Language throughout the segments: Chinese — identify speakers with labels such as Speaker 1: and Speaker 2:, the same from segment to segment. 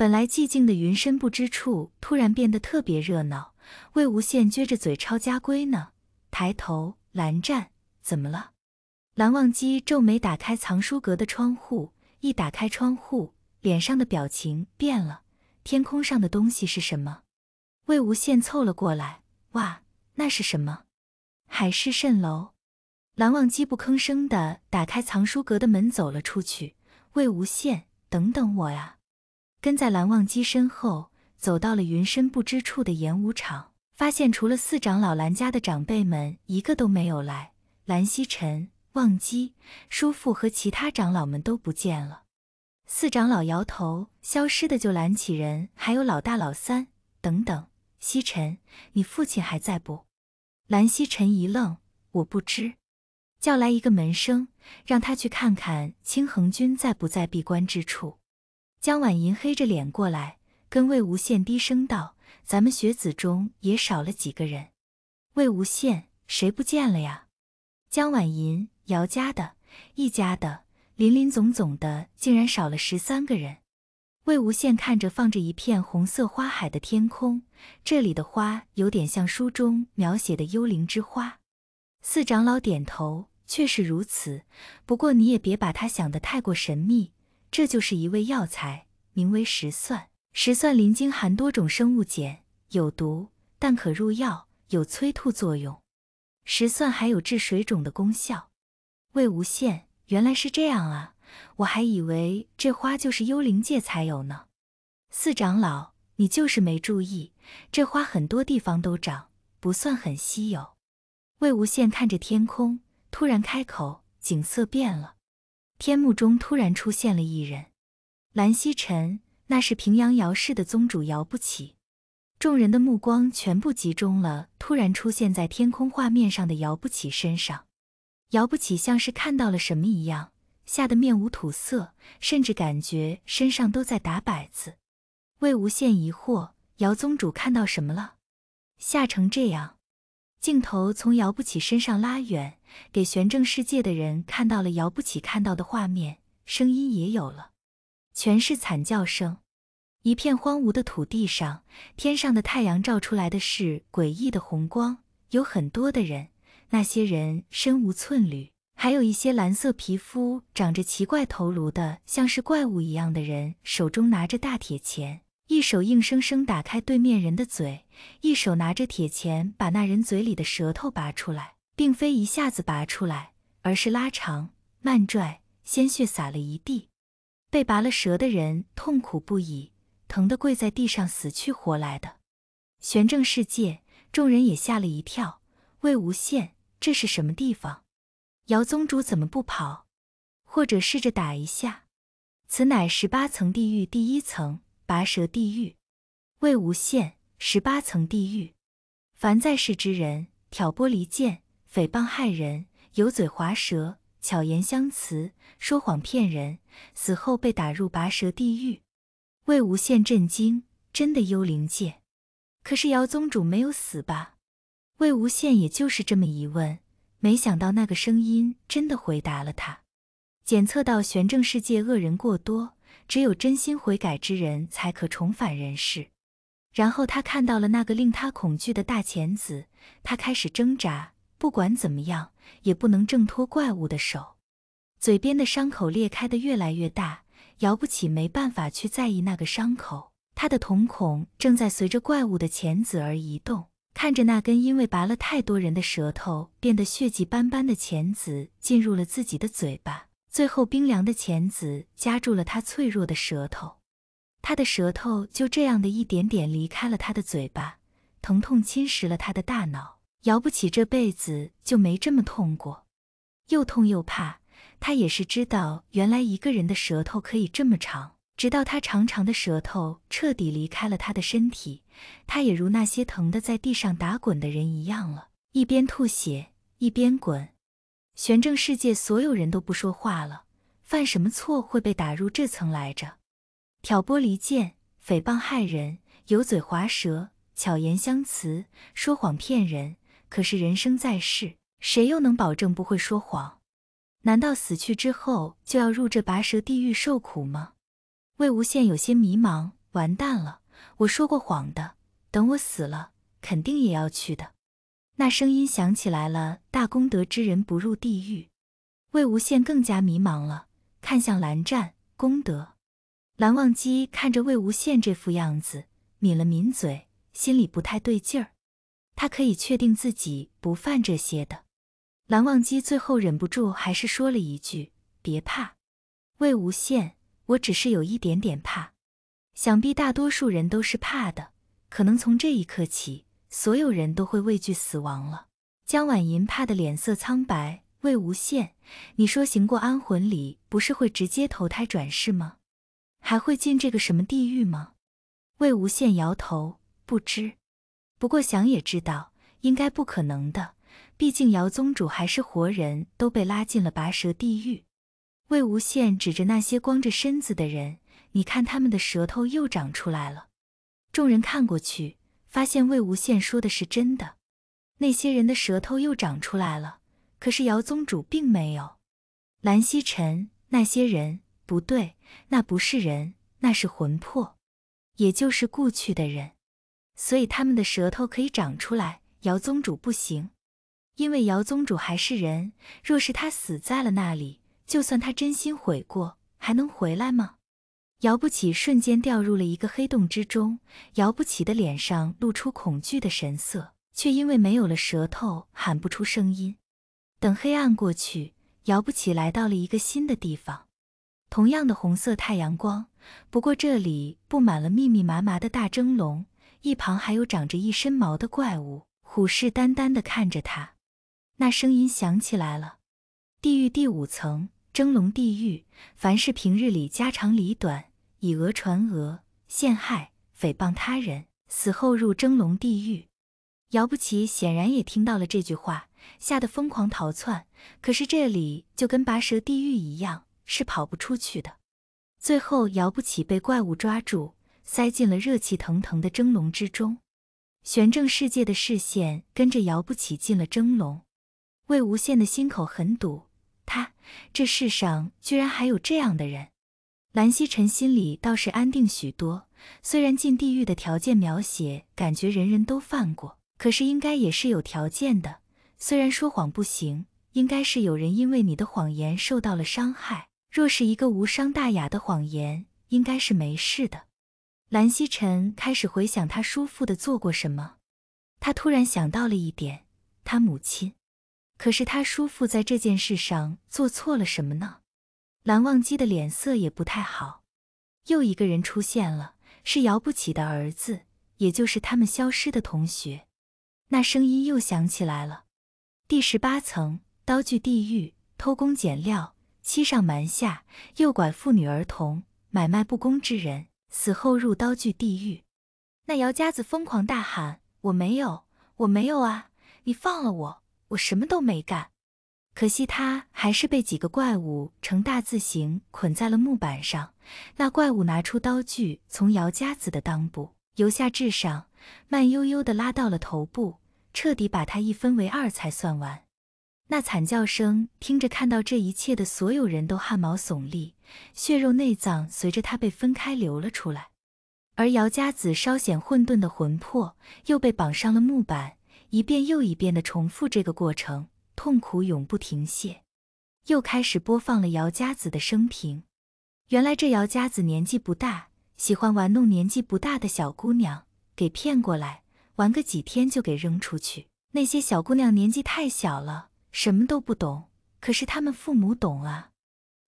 Speaker 1: 本来寂静的云深不知处突然变得特别热闹。魏无羡撅着嘴抄家规呢，抬头，蓝湛，怎么了？蓝忘机皱眉，打开藏书阁的窗户。一打开窗户，脸上的表情变了。天空上的东西是什么？魏无羡凑了过来，哇，那是什么？海市蜃楼。蓝忘机不吭声的打开藏书阁的门，走了出去。魏无羡，等等我呀！跟在蓝忘机身后，走到了云深不知处的演武场，发现除了四长老蓝家的长辈们，一个都没有来。蓝曦臣、忘机叔父和其他长老们都不见了。四长老摇头：“消失的就蓝启人，还有老大、老三等等。”西臣，你父亲还在不？蓝曦臣一愣：“我不知。”叫来一个门生，让他去看看青恒君在不在闭关之处。江婉银黑着脸过来，跟魏无羡低声道：“咱们学子中也少了几个人。”魏无羡：“谁不见了呀？”江婉银：“姚家的，易家的，林林总总的，竟然少了十三个人。”魏无羡看着放着一片红色花海的天空，这里的花有点像书中描写的幽灵之花。四长老点头：“确实如此，不过你也别把它想得太过神秘。”这就是一味药材，名为石蒜。石蒜林茎含多种生物碱，有毒，但可入药，有催吐作用。石蒜还有治水肿的功效。魏无羡，原来是这样啊！我还以为这花就是幽灵界才有呢。四长老，你就是没注意，这花很多地方都长，不算很稀有。魏无羡看着天空，突然开口，景色变了。天幕中突然出现了一人，蓝曦臣，那是平阳姚氏的宗主姚不起。众人的目光全部集中了，突然出现在天空画面上的姚不起身上。姚不起像是看到了什么一样，吓得面无土色，甚至感觉身上都在打摆子。魏无羡疑惑：姚宗主看到什么了？吓成这样？镜头从姚不起身上拉远，给玄正世界的人看到了姚不起看到的画面，声音也有了，全是惨叫声。一片荒芜的土地上，天上的太阳照出来的是诡异的红光，有很多的人，那些人身无寸缕，还有一些蓝色皮肤、长着奇怪头颅的，像是怪物一样的人，手中拿着大铁钳。一手硬生生打开对面人的嘴，一手拿着铁钳把那人嘴里的舌头拔出来，并非一下子拔出来，而是拉长慢拽，鲜血洒了一地。被拔了舌的人痛苦不已，疼得跪在地上死去活来的。玄正世界众人也吓了一跳。魏无羡，这是什么地方？姚宗主怎么不跑？或者试着打一下？此乃十八层地狱第一层。拔舌地狱，魏无羡十八层地狱。凡在世之人挑拨离间、诽谤害人、油嘴滑舌、巧言相辞、说谎骗人，死后被打入拔舌地狱。魏无羡震惊：真的幽灵界？可是姚宗主没有死吧？魏无羡也就是这么一问，没想到那个声音真的回答了他：检测到玄正世界恶人过多。只有真心悔改之人才可重返人世。然后他看到了那个令他恐惧的大钳子，他开始挣扎，不管怎么样也不能挣脱怪物的手。嘴边的伤口裂开的越来越大，摇不起，没办法去在意那个伤口。他的瞳孔正在随着怪物的钳子而移动，看着那根因为拔了太多人的舌头变得血迹斑斑的钳子进入了自己的嘴巴。最后，冰凉的钳子夹住了他脆弱的舌头，他的舌头就这样的一点点离开了他的嘴巴，疼痛侵蚀了他的大脑，摇不起，这辈子就没这么痛过，又痛又怕。他也是知道，原来一个人的舌头可以这么长，直到他长长的舌头彻底离开了他的身体，他也如那些疼的在地上打滚的人一样了，一边吐血一边滚。玄正世界所有人都不说话了。犯什么错会被打入这层来着？挑拨离间、诽谤害人、油嘴滑舌、巧言相辞、说谎骗人。可是人生在世，谁又能保证不会说谎？难道死去之后就要入这拔舌地狱受苦吗？魏无羡有些迷茫。完蛋了，我说过谎的。等我死了，肯定也要去的。那声音响起来了。大功德之人不入地狱，魏无羡更加迷茫了，看向蓝湛。功德？蓝忘机看着魏无羡这副样子，抿了抿嘴，心里不太对劲儿。他可以确定自己不犯这些的。蓝忘机最后忍不住，还是说了一句：“别怕，魏无羡，我只是有一点点怕。想必大多数人都是怕的。可能从这一刻起。”所有人都会畏惧死亡了。江婉银怕得脸色苍白。魏无羡，你说行过安魂礼不是会直接投胎转世吗？还会进这个什么地狱吗？魏无羡摇头，不知。不过想也知道，应该不可能的。毕竟姚宗主还是活人，都被拉进了拔舌地狱。魏无羡指着那些光着身子的人，你看他们的舌头又长出来了。众人看过去。发现魏无羡说的是真的，那些人的舌头又长出来了。可是姚宗主并没有。蓝曦臣，那些人不对，那不是人，那是魂魄，也就是故去的人，所以他们的舌头可以长出来。姚宗主不行，因为姚宗主还是人。若是他死在了那里，就算他真心悔过，还能回来吗？姚不起瞬间掉入了一个黑洞之中，姚不起的脸上露出恐惧的神色，却因为没有了舌头喊不出声音。等黑暗过去，姚不起来到了一个新的地方，同样的红色太阳光，不过这里布满了密密麻麻的大蒸笼，一旁还有长着一身毛的怪物，虎视眈眈地看着他。那声音响起来了：“地狱第五层，蒸笼地狱，凡是平日里家长里短。”以讹传讹，陷害、诽谤他人，死后入蒸笼地狱。姚不齐显然也听到了这句话，吓得疯狂逃窜。可是这里就跟拔舌地狱一样，是跑不出去的。最后，姚不齐被怪物抓住，塞进了热气腾腾的蒸笼之中。玄正世界的视线跟着姚不齐进了蒸笼。魏无羡的心口很堵，他这世上居然还有这样的人。蓝曦臣心里倒是安定许多。虽然进地狱的条件描写，感觉人人都犯过，可是应该也是有条件的。虽然说谎不行，应该是有人因为你的谎言受到了伤害。若是一个无伤大雅的谎言，应该是没事的。蓝曦臣开始回想他叔父的做过什么。他突然想到了一点，他母亲。可是他叔父在这件事上做错了什么呢？蓝忘机的脸色也不太好，又一个人出现了，是姚不起的儿子，也就是他们消失的同学。那声音又响起来了。第十八层刀具地狱，偷工减料、欺上瞒下、诱拐妇女儿童、买卖不公之人，死后入刀具地狱。那姚家子疯狂大喊：“我没有，我没有啊！你放了我，我什么都没干。”可惜他还是被几个怪物呈大字形捆在了木板上。那怪物拿出刀具，从姚家子的裆部由下至上，慢悠悠地拉到了头部，彻底把他一分为二才算完。那惨叫声听着，看到这一切的所有人都汗毛耸立，血肉内脏随着他被分开流了出来。而姚家子稍显混沌的魂魄又被绑上了木板，一遍又一遍地重复这个过程。痛苦永不停歇，又开始播放了姚家子的生平。原来这姚家子年纪不大，喜欢玩弄年纪不大的小姑娘，给骗过来玩个几天就给扔出去。那些小姑娘年纪太小了，什么都不懂，可是他们父母懂啊。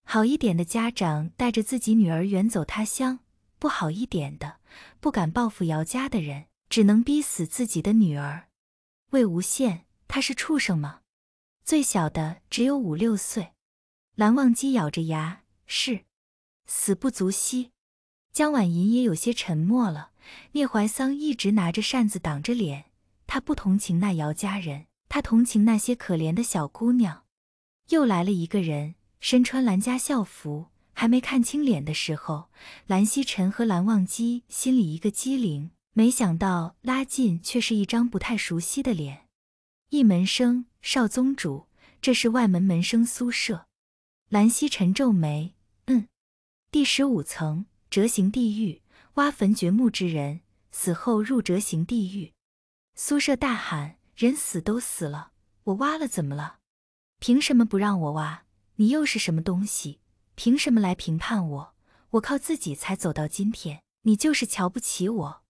Speaker 1: 好一点的家长带着自己女儿远走他乡，不好一点的不敢报复姚家的人，只能逼死自己的女儿。魏无羡，他是畜生吗？最小的只有五六岁，蓝忘机咬着牙，是死不足惜。江婉吟也有些沉默了。聂怀桑一直拿着扇子挡着脸，他不同情那姚家人，他同情那些可怜的小姑娘。又来了一个人，身穿蓝家校服，还没看清脸的时候，蓝曦臣和蓝忘机心里一个机灵，没想到拉近却是一张不太熟悉的脸。一门生少宗主，这是外门门生苏舍。兰溪沉皱眉，嗯。第十五层折行地狱，挖坟掘墓之人死后入折行地狱。苏舍大喊：“人死都死了，我挖了怎么了？凭什么不让我挖？你又是什么东西？凭什么来评判我？我靠自己才走到今天，你就是瞧不起我。”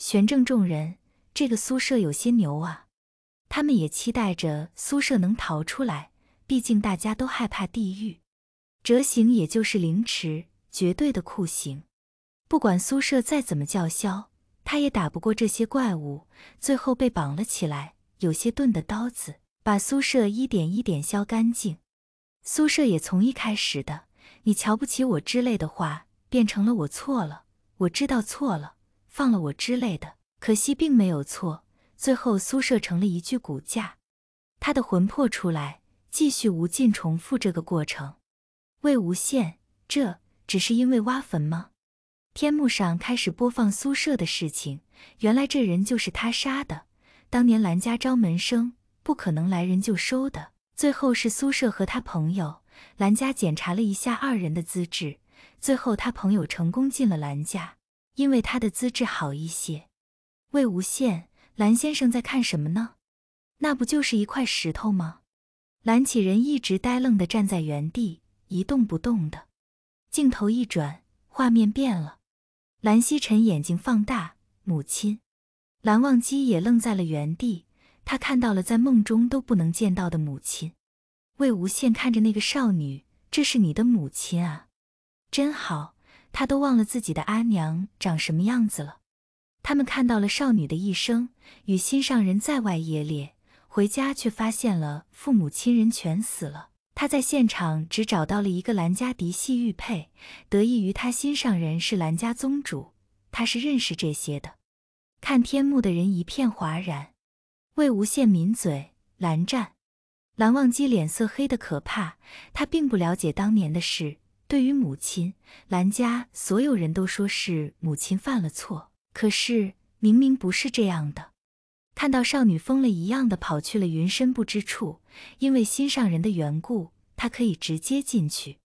Speaker 1: 玄正众人，这个苏舍有些牛啊。他们也期待着苏舍能逃出来，毕竟大家都害怕地狱折刑，也就是凌迟，绝对的酷刑。不管苏舍再怎么叫嚣，他也打不过这些怪物，最后被绑了起来。有些钝的刀子把苏舍一点一点削干净。苏舍也从一开始的“你瞧不起我”之类的话，变成了“我错了，我知道错了，放了我”之类的。可惜并没有错。最后，苏射成了一具骨架，他的魂魄出来，继续无尽重复这个过程。魏无羡，这只是因为挖坟吗？天幕上开始播放苏射的事情。原来这人就是他杀的。当年兰家招门生，不可能来人就收的。最后是苏射和他朋友，兰家检查了一下二人的资质，最后他朋友成功进了兰家，因为他的资质好一些。魏无羡。蓝先生在看什么呢？那不就是一块石头吗？蓝启仁一直呆愣地站在原地，一动不动的。镜头一转，画面变了。蓝曦臣眼睛放大，母亲。蓝忘机也愣在了原地，他看到了在梦中都不能见到的母亲。魏无羡看着那个少女，这是你的母亲啊，真好。他都忘了自己的阿娘长什么样子了。他们看到了少女的一生，与心上人在外夜猎，回家却发现了父母亲人全死了。他在现场只找到了一个兰家嫡系玉佩，得益于他心上人是兰家宗主，他是认识这些的。看天幕的人一片哗然。魏无羡抿嘴，蓝湛、蓝忘机脸色黑的可怕。他并不了解当年的事，对于母亲，蓝家所有人都说是母亲犯了错。可是明明不是这样的，看到少女疯了一样的跑去了云深不知处，因为心上人的缘故，她可以直接进去。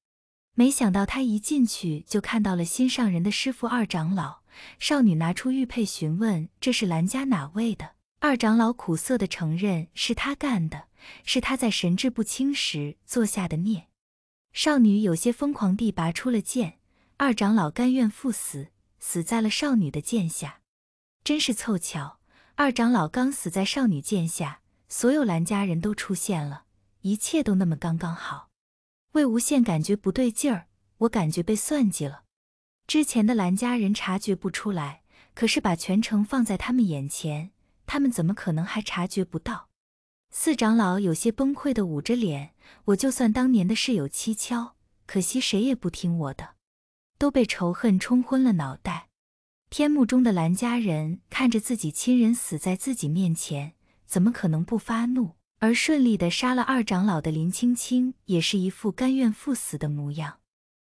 Speaker 1: 没想到她一进去就看到了心上人的师傅二长老。少女拿出玉佩询问：“这是兰家哪位的？”二长老苦涩的承认：“是他干的，是他在神志不清时做下的孽。”少女有些疯狂地拔出了剑，二长老甘愿赴死。死在了少女的剑下，真是凑巧。二长老刚死在少女剑下，所有蓝家人都出现了，一切都那么刚刚好。魏无羡感觉不对劲儿，我感觉被算计了。之前的蓝家人察觉不出来，可是把全程放在他们眼前，他们怎么可能还察觉不到？四长老有些崩溃的捂着脸，我就算当年的事有蹊跷，可惜谁也不听我的。都被仇恨冲昏了脑袋，天幕中的蓝家人看着自己亲人死在自己面前，怎么可能不发怒？而顺利的杀了二长老的林青青也是一副甘愿赴死的模样。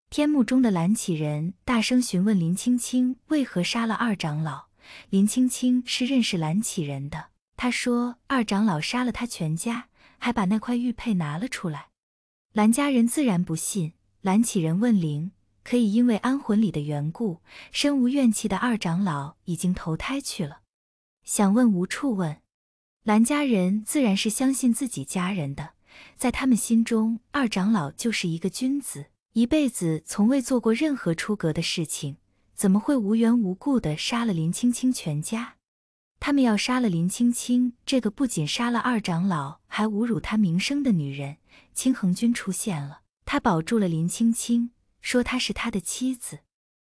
Speaker 1: 天幕中的蓝启人大声询问林青青为何杀了二长老。林青青是认识蓝启人的，他说二长老杀了他全家，还把那块玉佩拿了出来。蓝家人自然不信，蓝启人问灵。可以因为安魂礼的缘故，身无怨气的二长老已经投胎去了。想问无处问，蓝家人自然是相信自己家人的，在他们心中，二长老就是一个君子，一辈子从未做过任何出格的事情，怎么会无缘无故的杀了林青青全家？他们要杀了林青青这个不仅杀了二长老，还侮辱他名声的女人。青恒君出现了，他保住了林青青。说她是他的妻子，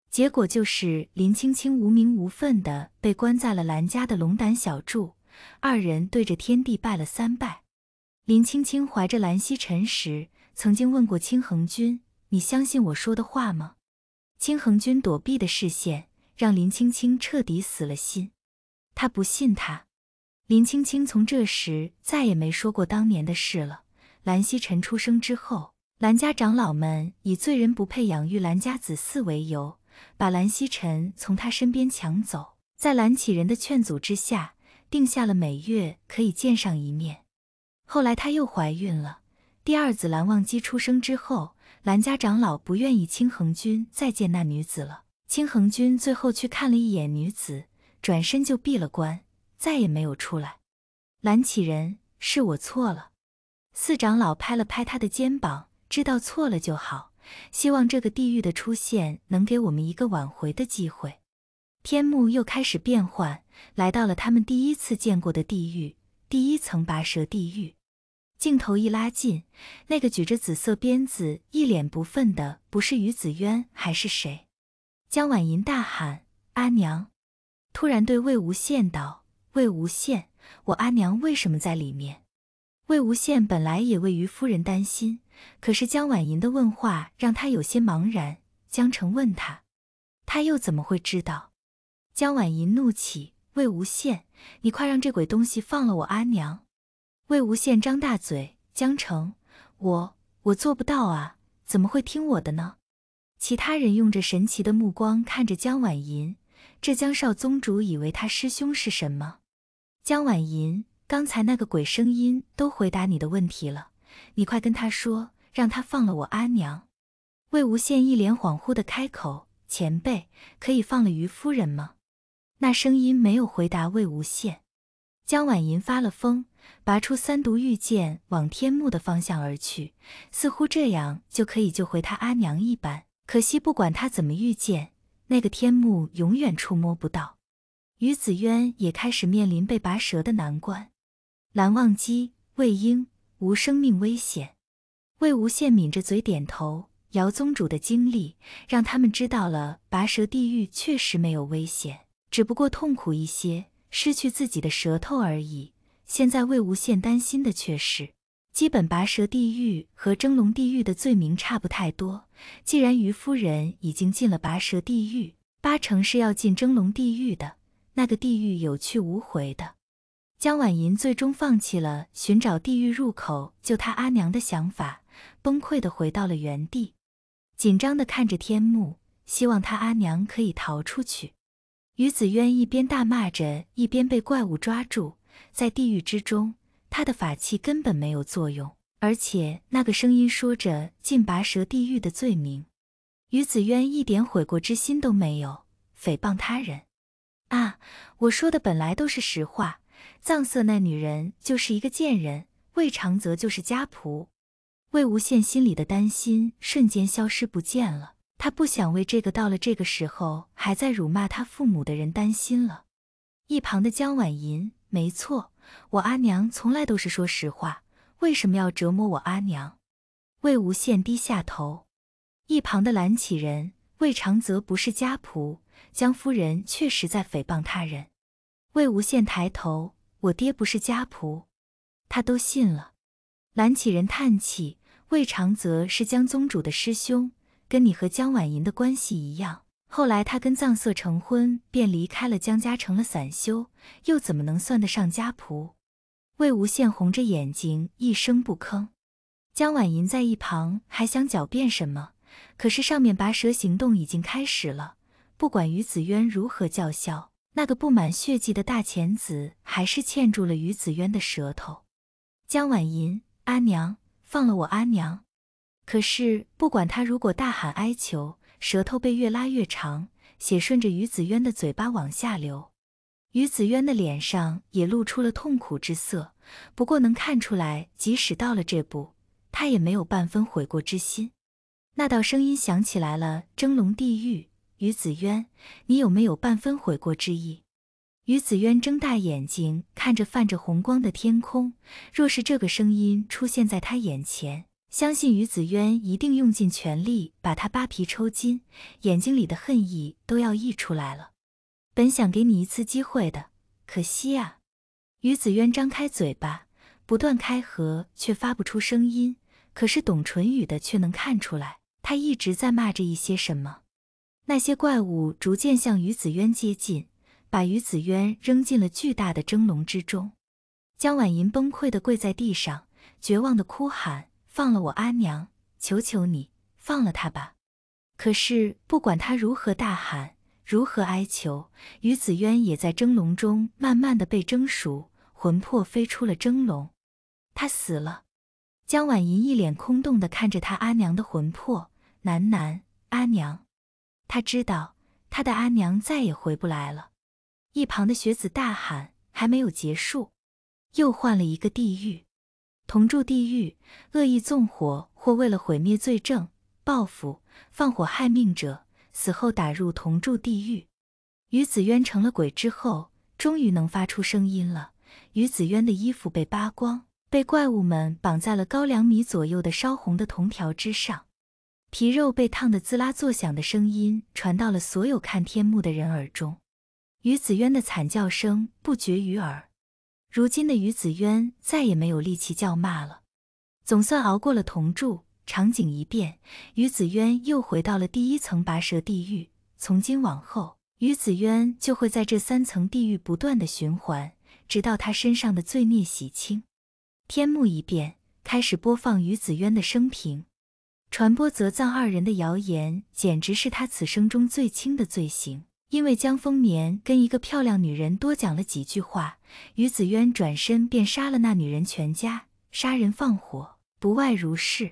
Speaker 1: 结果就是林青青无名无份的被关在了兰家的龙胆小筑。二人对着天地拜了三拜。林青青怀着兰溪臣时，曾经问过清恒君：“你相信我说的话吗？”清恒君躲避的视线，让林青青彻底死了心。他不信他。林青青从这时再也没说过当年的事了。兰溪臣出生之后。兰家长老们以罪人不配养育兰家子嗣为由，把兰希臣从他身边抢走。在兰启人的劝阻之下，定下了每月可以见上一面。后来她又怀孕了，第二子兰忘机出生之后，兰家长老不愿意清恒君再见那女子了。清恒君最后去看了一眼女子，转身就闭了关，再也没有出来。兰启人，是我错了。四长老拍了拍他的肩膀。知道错了就好，希望这个地狱的出现能给我们一个挽回的机会。天幕又开始变换，来到了他们第一次见过的地狱第一层拔舌地狱。镜头一拉近，那个举着紫色鞭子、一脸不忿的，不是于子渊还是谁？江婉莹大喊：“阿娘！”突然对魏无羡道：“魏无羡，我阿娘为什么在里面？”魏无羡本来也为于夫人担心，可是江婉银的问话让他有些茫然。江澄问他，他又怎么会知道？江婉银怒起：“魏无羡，你快让这鬼东西放了我阿娘！”魏无羡张大嘴：“江澄，我我做不到啊，怎么会听我的呢？”其他人用着神奇的目光看着江婉银，这江少宗主以为他师兄是什么？江婉银。刚才那个鬼声音都回答你的问题了，你快跟他说，让他放了我阿娘。魏无羡一脸恍惚的开口：“前辈，可以放了于夫人吗？”那声音没有回答魏无羡。江婉吟发了疯，拔出三毒玉剑往天幕的方向而去，似乎这样就可以救回他阿娘一般。可惜，不管他怎么御剑，那个天幕永远触摸不到。于子渊也开始面临被拔舌的难关。蓝忘机、魏婴无生命危险。魏无羡抿着嘴点头。姚宗主的经历让他们知道了拔舌地狱确实没有危险，只不过痛苦一些，失去自己的舌头而已。现在魏无羡担心的却是，基本拔舌地狱和蒸笼地狱的罪名差不太多。既然于夫人已经进了拔舌地狱，八成是要进蒸笼地狱的。那个地狱有去无回的。江婉莹最终放弃了寻找地狱入口救她阿娘的想法，崩溃的回到了原地，紧张的看着天幕，希望她阿娘可以逃出去。于子渊一边大骂着，一边被怪物抓住，在地狱之中，他的法器根本没有作用。而且那个声音说着“进拔舌地狱”的罪名，于子渊一点悔过之心都没有，诽谤他人啊！我说的本来都是实话。藏色那女人就是一个贱人，魏长泽就是家仆。魏无羡心里的担心瞬间消失不见了，他不想为这个到了这个时候还在辱骂他父母的人担心了。一旁的江婉银，没错，我阿娘从来都是说实话，为什么要折磨我阿娘？魏无羡低下头。一旁的蓝启人，魏长泽不是家仆，江夫人确实在诽谤他人。魏无羡抬头。我爹不是家仆，他都信了。蓝启仁叹气：“魏长泽是江宗主的师兄，跟你和江婉银的关系一样。后来他跟藏色成婚，便离开了江家，成了散修，又怎么能算得上家仆？”魏无羡红着眼睛一声不吭。江婉银在一旁还想狡辩什么，可是上面拔舌行动已经开始了，不管于子渊如何叫嚣。那个布满血迹的大钳子还是嵌住了于子渊的舌头。江婉银，阿娘，放了我阿娘！可是不管他如果大喊哀求，舌头被越拉越长，血顺着于子渊的嘴巴往下流。于子渊的脸上也露出了痛苦之色。不过能看出来，即使到了这步，他也没有半分悔过之心。那道声音响起来了：蒸笼地狱。于子渊，你有没有半分悔过之意？于子渊睁大眼睛看着泛着红光的天空。若是这个声音出现在他眼前，相信于子渊一定用尽全力把他扒皮抽筋，眼睛里的恨意都要溢出来了。本想给你一次机会的，可惜啊！于子渊张开嘴巴，不断开合，却发不出声音。可是董淳宇的却能看出来，他一直在骂着一些什么。那些怪物逐渐向于子渊接近，把于子渊扔进了巨大的蒸笼之中。江婉莹崩溃的跪在地上，绝望的哭喊：“放了我阿娘！求求你，放了她吧！”可是不管她如何大喊，如何哀求，于子渊也在蒸笼中慢慢的被蒸熟，魂魄飞出了蒸笼。他死了。江婉莹一脸空洞的看着他阿娘的魂魄，喃喃：“阿娘。”他知道他的阿娘再也回不来了。一旁的学子大喊：“还没有结束，又换了一个地狱，同住地狱，恶意纵火或为了毁灭罪证、报复、放火害命者，死后打入同住地狱。”于子渊成了鬼之后，终于能发出声音了。于子渊的衣服被扒光，被怪物们绑在了高两米左右的烧红的铜条之上。皮肉被烫得滋啦作响的声音传到了所有看天幕的人耳中，于子渊的惨叫声不绝于耳。如今的于子渊再也没有力气叫骂了，总算熬过了铜柱。场景一变，于子渊又回到了第一层拔舌地狱。从今往后，于子渊就会在这三层地狱不断的循环，直到他身上的罪孽洗清。天幕一变，开始播放于子渊的生平。传播泽藏二人的谣言，简直是他此生中最轻的罪行。因为江丰年跟一个漂亮女人多讲了几句话，于子渊转身便杀了那女人全家，杀人放火不外如是。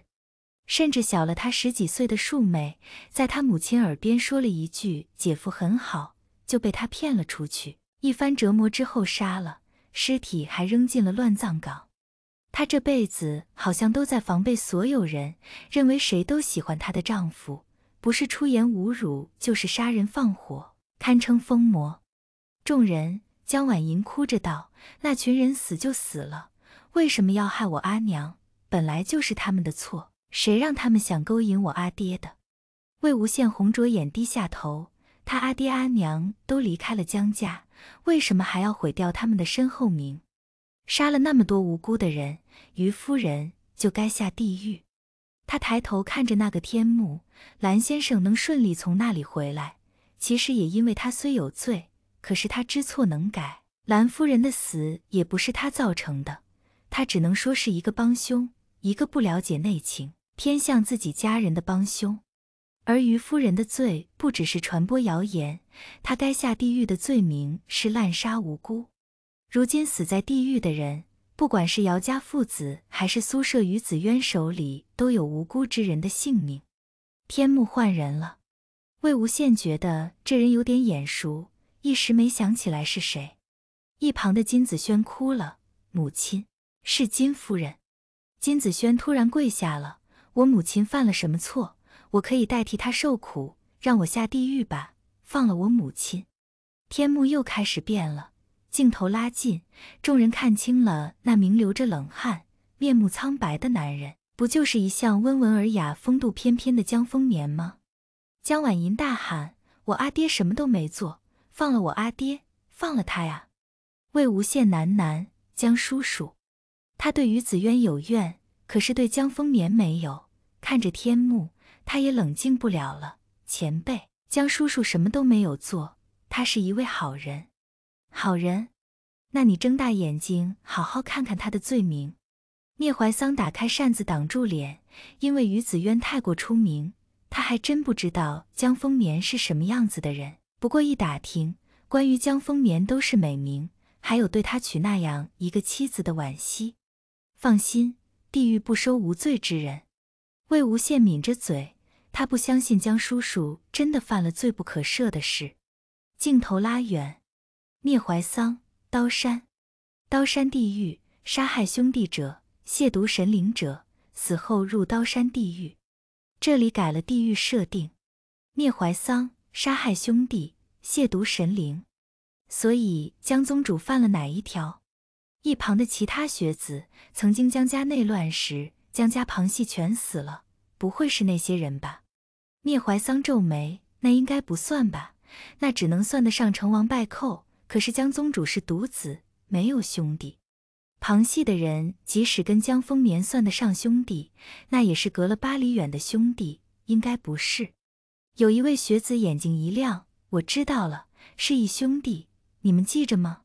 Speaker 1: 甚至小了他十几岁的庶妹，在他母亲耳边说了一句“姐夫很好”，就被他骗了出去，一番折磨之后杀了，尸体还扔进了乱葬岗。她这辈子好像都在防备所有人，认为谁都喜欢她的丈夫，不是出言侮辱就是杀人放火，堪称疯魔。众人，江婉莹哭着道：“那群人死就死了，为什么要害我阿娘？本来就是他们的错，谁让他们想勾引我阿爹的？”魏无羡红着眼低下头，他阿爹阿娘都离开了江家，为什么还要毁掉他们的身后名？杀了那么多无辜的人，于夫人就该下地狱。他抬头看着那个天幕，蓝先生能顺利从那里回来，其实也因为他虽有罪，可是他知错能改。蓝夫人的死也不是他造成的，他只能说是一个帮凶，一个不了解内情、偏向自己家人的帮凶。而于夫人的罪不只是传播谣言，她该下地狱的罪名是滥杀无辜。如今死在地狱的人，不管是姚家父子，还是苏舍与子渊手里，都有无辜之人的性命。天幕换人了。魏无羡觉得这人有点眼熟，一时没想起来是谁。一旁的金子轩哭了，母亲是金夫人。金子轩突然跪下了，我母亲犯了什么错？我可以代替她受苦，让我下地狱吧，放了我母亲。天幕又开始变了。镜头拉近，众人看清了那名流着冷汗、面目苍白的男人，不就是一向温文尔雅、风度翩翩的江丰年吗？江婉莹大喊：“我阿爹什么都没做，放了我阿爹，放了他呀！”魏无羡喃喃：“江叔叔，他对于子渊有怨，可是对江丰年没有。”看着天幕，他也冷静不了了。前辈，江叔叔什么都没有做，他是一位好人。好人，那你睁大眼睛，好好看看他的罪名。聂怀桑打开扇子挡住脸，因为于子渊太过出名，他还真不知道江丰眠是什么样子的人。不过一打听，关于江丰眠都是美名，还有对他娶那样一个妻子的惋惜。放心，地狱不收无罪之人。魏无羡抿着嘴，他不相信江叔叔真的犯了罪不可赦的事。镜头拉远。聂怀桑，刀山，刀山地狱，杀害兄弟者，亵渎神灵者，死后入刀山地狱。这里改了地狱设定。聂怀桑杀害兄弟，亵渎神灵，所以江宗主犯了哪一条？一旁的其他学子，曾经江家内乱时，江家旁系全死了，不会是那些人吧？聂怀桑皱眉，那应该不算吧？那只能算得上成王败寇。可是江宗主是独子，没有兄弟。旁系的人即使跟江丰年算得上兄弟，那也是隔了八里远的兄弟，应该不是。有一位学子眼睛一亮，我知道了，是一兄弟。你们记着吗？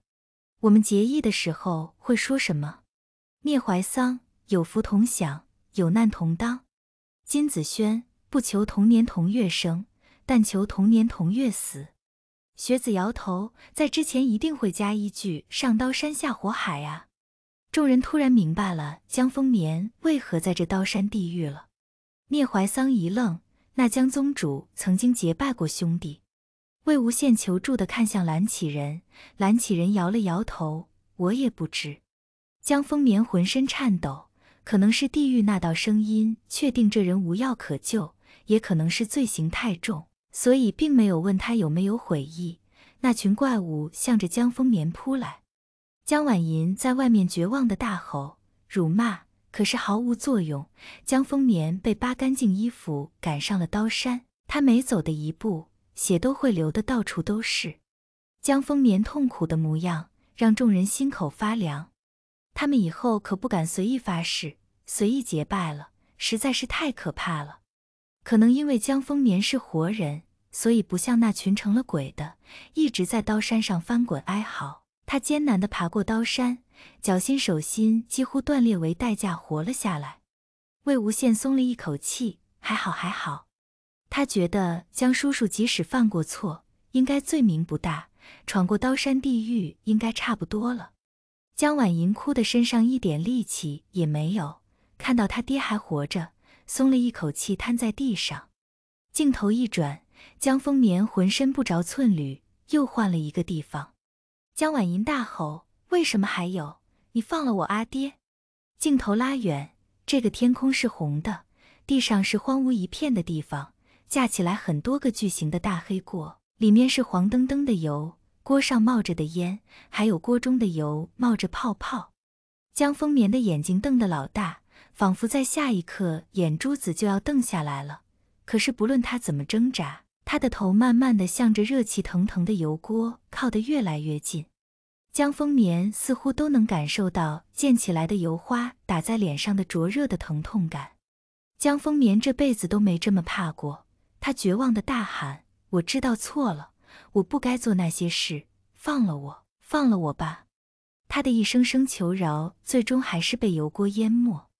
Speaker 1: 我们结义的时候会说什么？聂怀桑，有福同享，有难同当。金子轩，不求同年同月生，但求同年同月死。学子摇头，在之前一定会加一句“上刀山下火海”啊！众人突然明白了江丰年为何在这刀山地狱了。聂怀桑一愣，那江宗主曾经结拜过兄弟。魏无羡求助的看向蓝启仁，蓝启仁摇了摇头，我也不知。江丰年浑身颤抖，可能是地狱那道声音确定这人无药可救，也可能是罪行太重。所以并没有问他有没有悔意。那群怪物向着江风眠扑来，江婉银在外面绝望的大吼、辱骂，可是毫无作用。江风眠被扒干净衣服，赶上了刀山，他每走的一步，血都会流的到处都是。江风眠痛苦的模样让众人心口发凉，他们以后可不敢随意发誓、随意结拜了，实在是太可怕了。可能因为江丰年是活人，所以不像那群成了鬼的，一直在刀山上翻滚哀嚎。他艰难地爬过刀山，脚心、手心几乎断裂为代价活了下来。魏无羡松了一口气，还好，还好。他觉得江叔叔即使犯过错，应该罪名不大，闯过刀山地狱应该差不多了。江婉莹哭得身上一点力气也没有，看到他爹还活着。松了一口气，瘫在地上。镜头一转，江丰年浑身不着寸缕，又换了一个地方。江婉莹大吼：“为什么还有？你放了我阿爹！”镜头拉远，这个天空是红的，地上是荒芜一片的地方，架起来很多个巨型的大黑锅，里面是黄澄澄的油，锅上冒着的烟，还有锅中的油冒着泡泡。江丰年的眼睛瞪得老大。仿佛在下一刻，眼珠子就要瞪下来了。可是不论他怎么挣扎，他的头慢慢的向着热气腾腾的油锅靠得越来越近。江丰年似乎都能感受到溅起来的油花打在脸上的灼热的疼痛感。江丰年这辈子都没这么怕过，他绝望的大喊：“我知道错了，我不该做那些事，放了我，放了我吧！”他的一声声求饶，最终还是被油锅淹没。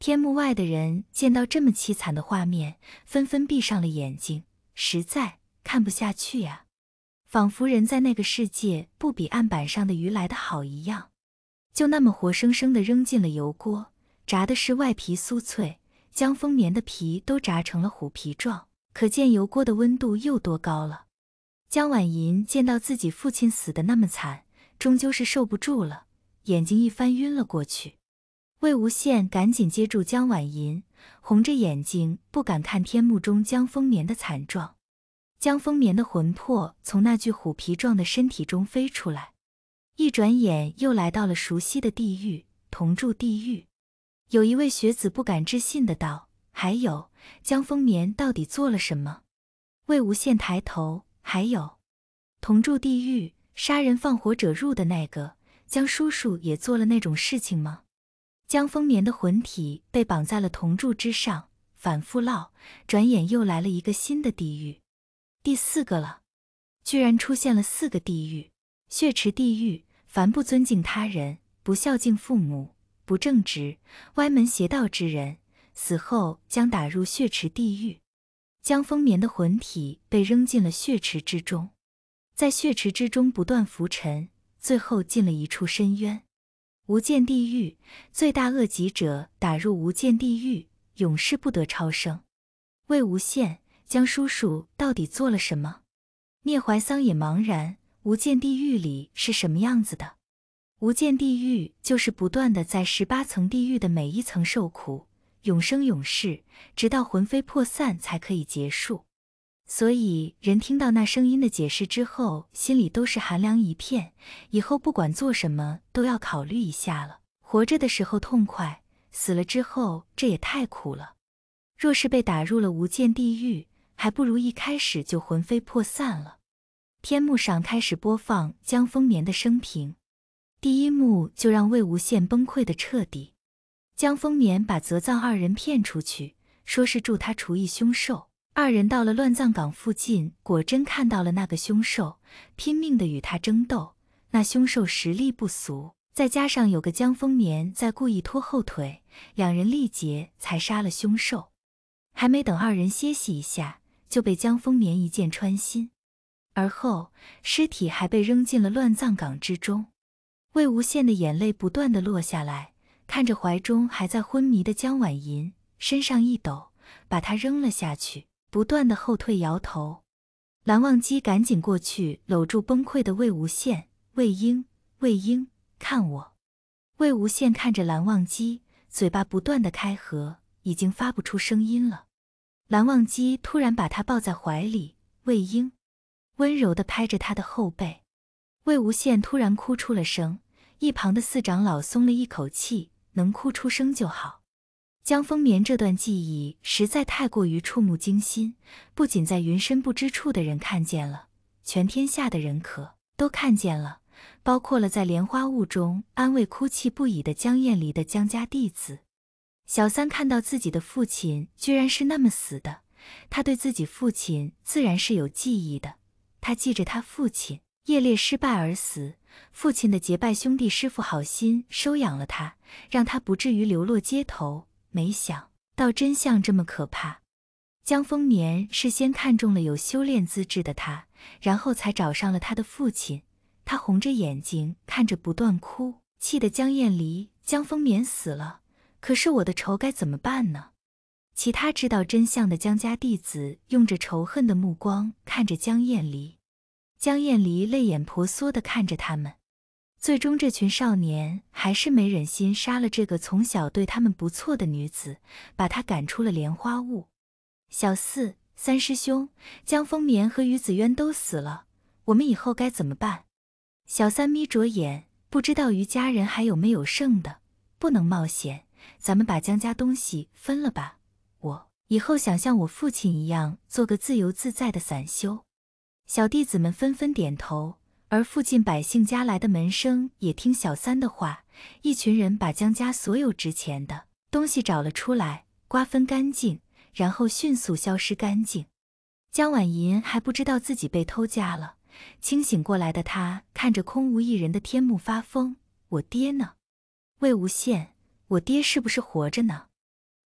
Speaker 1: 天幕外的人见到这么凄惨的画面，纷纷闭上了眼睛，实在看不下去呀。仿佛人在那个世界不比案板上的鱼来的好一样，就那么活生生的扔进了油锅，炸的是外皮酥脆，将丰年的皮都炸成了虎皮状，可见油锅的温度又多高了。江婉莹见到自己父亲死的那么惨，终究是受不住了，眼睛一翻，晕了过去。魏无羡赶紧接住江晚吟，红着眼睛不敢看天幕中江丰眠的惨状。江丰眠的魂魄从那具虎皮状的身体中飞出来，一转眼又来到了熟悉的地狱。同住地狱，有一位学子不敢置信的道：“还有江丰眠到底做了什么？”魏无羡抬头：“还有，同住地狱杀人放火者入的那个江叔叔也做了那种事情吗？”江丰眠的魂体被绑在了铜柱之上，反复烙。转眼又来了一个新的地狱，第四个了，居然出现了四个地狱。血池地狱，凡不尊敬他人、不孝敬父母、不正直、歪门邪道之人，死后将打入血池地狱。江丰眠的魂体被扔进了血池之中，在血池之中不断浮沉，最后进了一处深渊。无间地狱，罪大恶极者打入无间地狱，永世不得超生。魏无羡，江叔叔到底做了什么？聂怀桑也茫然。无间地狱里是什么样子的？无间地狱就是不断的在十八层地狱的每一层受苦，永生永世，直到魂飞魄散才可以结束。所以，人听到那声音的解释之后，心里都是寒凉一片。以后不管做什么，都要考虑一下了。活着的时候痛快，死了之后，这也太苦了。若是被打入了无间地狱，还不如一开始就魂飞魄散了。天幕上开始播放江丰年的生平，第一幕就让魏无羡崩溃的彻底。江丰年把泽藏二人骗出去，说是助他除一凶兽。二人到了乱葬岗附近，果真看到了那个凶兽，拼命的与他争斗。那凶兽实力不俗，再加上有个江丰年在故意拖后腿，两人力竭才杀了凶兽。还没等二人歇息一下，就被江丰年一箭穿心，而后尸体还被扔进了乱葬岗之中。魏无羡的眼泪不断地落下来，看着怀中还在昏迷的江婉银，身上一抖，把他扔了下去。不断的后退，摇头。蓝忘机赶紧过去，搂住崩溃的魏无羡。魏婴，魏婴，看我。魏无羡看着蓝忘机，嘴巴不断的开合，已经发不出声音了。蓝忘机突然把他抱在怀里，魏婴温柔的拍着他的后背。魏无羡突然哭出了声，一旁的四长老松了一口气，能哭出声就好。江风眠这段记忆实在太过于触目惊心，不仅在云深不知处的人看见了，全天下的人可都看见了，包括了在莲花坞中安慰哭泣不已的江燕离的江家弟子小三，看到自己的父亲居然是那么死的，他对自己父亲自然是有记忆的，他记着他父亲夜猎失败而死，父亲的结拜兄弟师傅好心收养了他，让他不至于流落街头。没想到真相这么可怕，江丰年事先看中了有修炼资质的他，然后才找上了他的父亲。他红着眼睛看着，不断哭气的江厌离。江丰年死了，可是我的仇该怎么办呢？其他知道真相的江家弟子用着仇恨的目光看着江厌离，江厌离泪眼婆娑的看着他们。最终，这群少年还是没忍心杀了这个从小对他们不错的女子，把她赶出了莲花坞。小四、三师兄、江风眠和于子渊都死了，我们以后该怎么办？小三眯着眼，不知道于家人还有没有剩的，不能冒险，咱们把江家东西分了吧。我以后想像我父亲一样，做个自由自在的散修。小弟子们纷纷点头。而附近百姓家来的门生也听小三的话，一群人把江家所有值钱的东西找了出来，瓜分干净，然后迅速消失干净。江婉银还不知道自己被偷家了，清醒过来的她看着空无一人的天幕发疯：“我爹呢？魏无羡，我爹是不是活着呢？”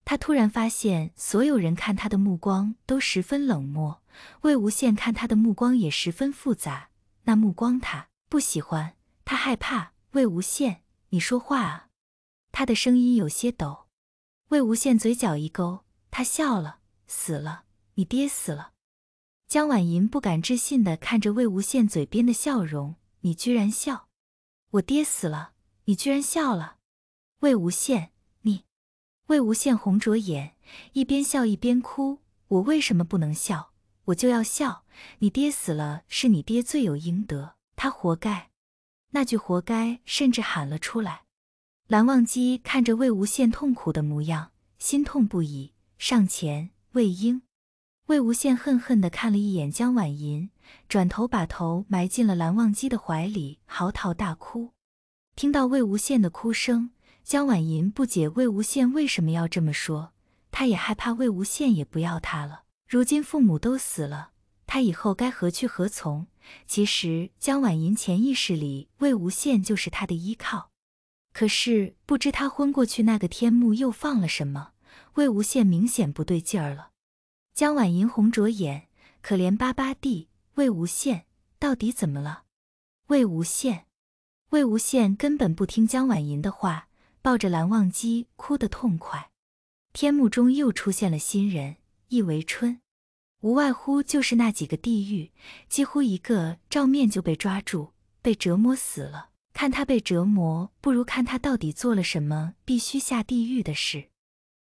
Speaker 1: 他突然发现，所有人看他的目光都十分冷漠，魏无羡看他的目光也十分复杂。那目光，他不喜欢，他害怕。魏无羡，你说话啊！他的声音有些抖。魏无羡嘴角一勾，他笑了。死了，你爹死了。江婉莹不敢置信地看着魏无羡嘴边的笑容，你居然笑！我爹死了，你居然笑了！魏无羡，你……魏无羡红着眼，一边笑一边哭。我为什么不能笑？我就要笑。你爹死了，是你爹罪有应得，他活该。那句活该甚至喊了出来。蓝忘机看着魏无羡痛苦的模样，心痛不已，上前。魏婴，魏无羡恨恨地看了一眼江婉银，转头把头埋进了蓝忘机的怀里，嚎啕大哭。听到魏无羡的哭声，江婉银不解魏无羡为什么要这么说，他也害怕魏无羡也不要他了。如今父母都死了。他以后该何去何从？其实江婉银潜意识里，魏无羡就是他的依靠。可是不知他昏过去那个天幕又放了什么，魏无羡明显不对劲儿了。江婉银红着眼，可怜巴巴地：“魏无羡，到底怎么了？”魏无羡，魏无羡根本不听江婉银的话，抱着蓝忘机哭得痛快。天幕中又出现了新人易维春。无外乎就是那几个地狱，几乎一个照面就被抓住，被折磨死了。看他被折磨，不如看他到底做了什么必须下地狱的事。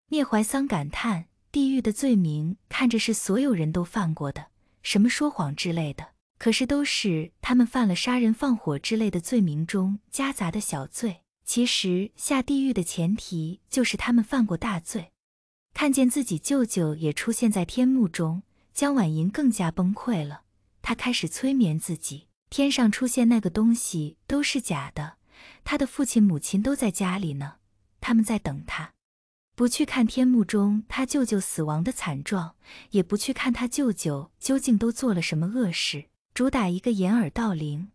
Speaker 1: 聂怀桑感叹：地狱的罪名看着是所有人都犯过的，什么说谎之类的，可是都是他们犯了杀人放火之类的罪名中夹杂的小罪。其实下地狱的前提就是他们犯过大罪。看见自己舅舅也出现在天幕中。江婉莹更加崩溃了，她开始催眠自己：天上出现那个东西都是假的，她的父亲母亲都在家里呢，他们在等她。不去看天幕中他舅舅死亡的惨状，也不去看他舅舅究竟都做了什么恶事，主打一个掩耳盗铃。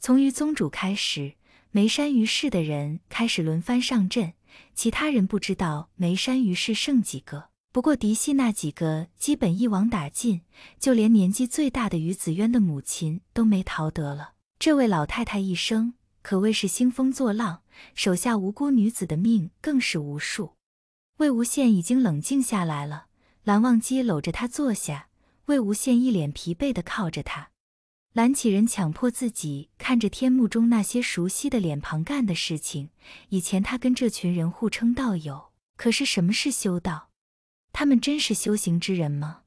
Speaker 1: 从于宗主开始，眉山于氏的人开始轮番上阵，其他人不知道眉山于氏剩几个。不过嫡系那几个基本一网打尽，就连年纪最大的于子渊的母亲都没逃得了。这位老太太一生可谓是兴风作浪，手下无辜女子的命更是无数。魏无羡已经冷静下来了，蓝忘机搂着他坐下，魏无羡一脸疲惫的靠着他。蓝启人强迫自己看着天幕中那些熟悉的脸庞干的事情。以前他跟这群人互称道友，可是什么是修道？他们真是修行之人吗？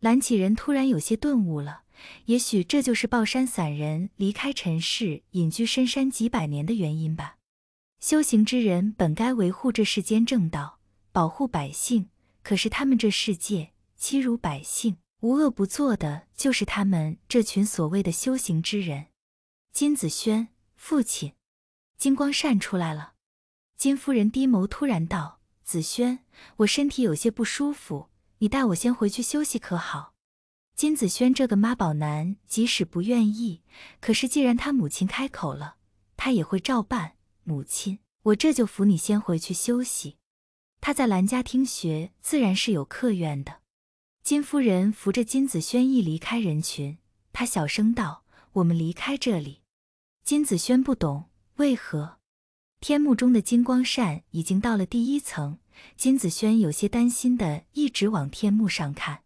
Speaker 1: 蓝启仁突然有些顿悟了，也许这就是抱山散人离开尘世，隐居深山几百年的原因吧。修行之人本该维护这世间正道，保护百姓，可是他们这世界欺辱百姓、无恶不作的，就是他们这群所谓的修行之人。金子轩，父亲，金光善出来了。金夫人低眸，突然道。子轩，我身体有些不舒服，你带我先回去休息可好？金子轩这个妈宝男，即使不愿意，可是既然他母亲开口了，他也会照办。母亲，我这就扶你先回去休息。他在兰家听学，自然是有客院的。金夫人扶着金子轩一离开人群，她小声道：“我们离开这里。”金子轩不懂为何。天幕中的金光扇已经到了第一层，金子轩有些担心的一直往天幕上看。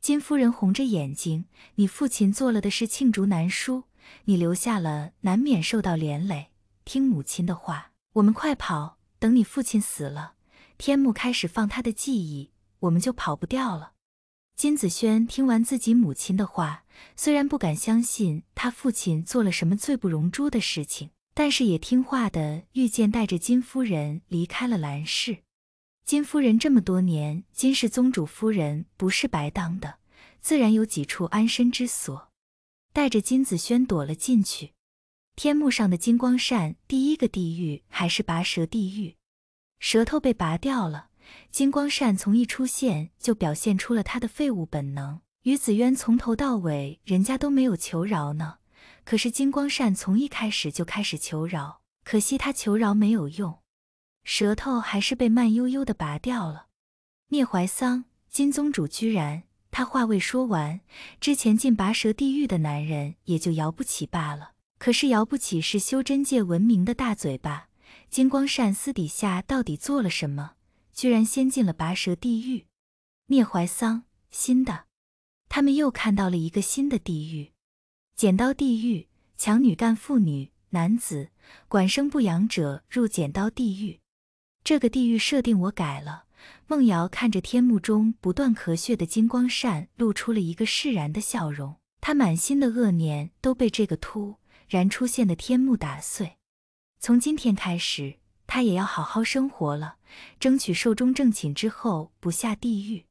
Speaker 1: 金夫人红着眼睛：“你父亲做了的是罄竹难书，你留下了难免受到连累。听母亲的话，我们快跑。等你父亲死了，天幕开始放他的记忆，我们就跑不掉了。”金子轩听完自己母亲的话，虽然不敢相信他父亲做了什么罪不容诛的事情。但是也听话的御剑带着金夫人离开了兰氏。金夫人这么多年，金氏宗主夫人不是白当的，自然有几处安身之所。带着金子轩躲了进去。天幕上的金光扇第一个地狱还是拔舌地狱，舌头被拔掉了。金光扇从一出现就表现出了他的废物本能。于子渊从头到尾，人家都没有求饶呢。可是金光善从一开始就开始求饶，可惜他求饶没有用，舌头还是被慢悠悠的拔掉了。聂怀桑，金宗主居然他话未说完，之前进拔舌地狱的男人也就摇不起罢了。可是摇不起是修真界闻名的大嘴巴，金光善私底下到底做了什么，居然先进了拔舌地狱？聂怀桑，新的，他们又看到了一个新的地狱。剪刀地狱，强女干妇女、男子，管生不养者入剪刀地狱。这个地狱设定我改了。梦瑶看着天幕中不断咳血的金光善，露出了一个释然的笑容。他满心的恶念都被这个突然出现的天幕打碎。从今天开始，他也要好好生活了，争取寿终正寝之后不下地狱。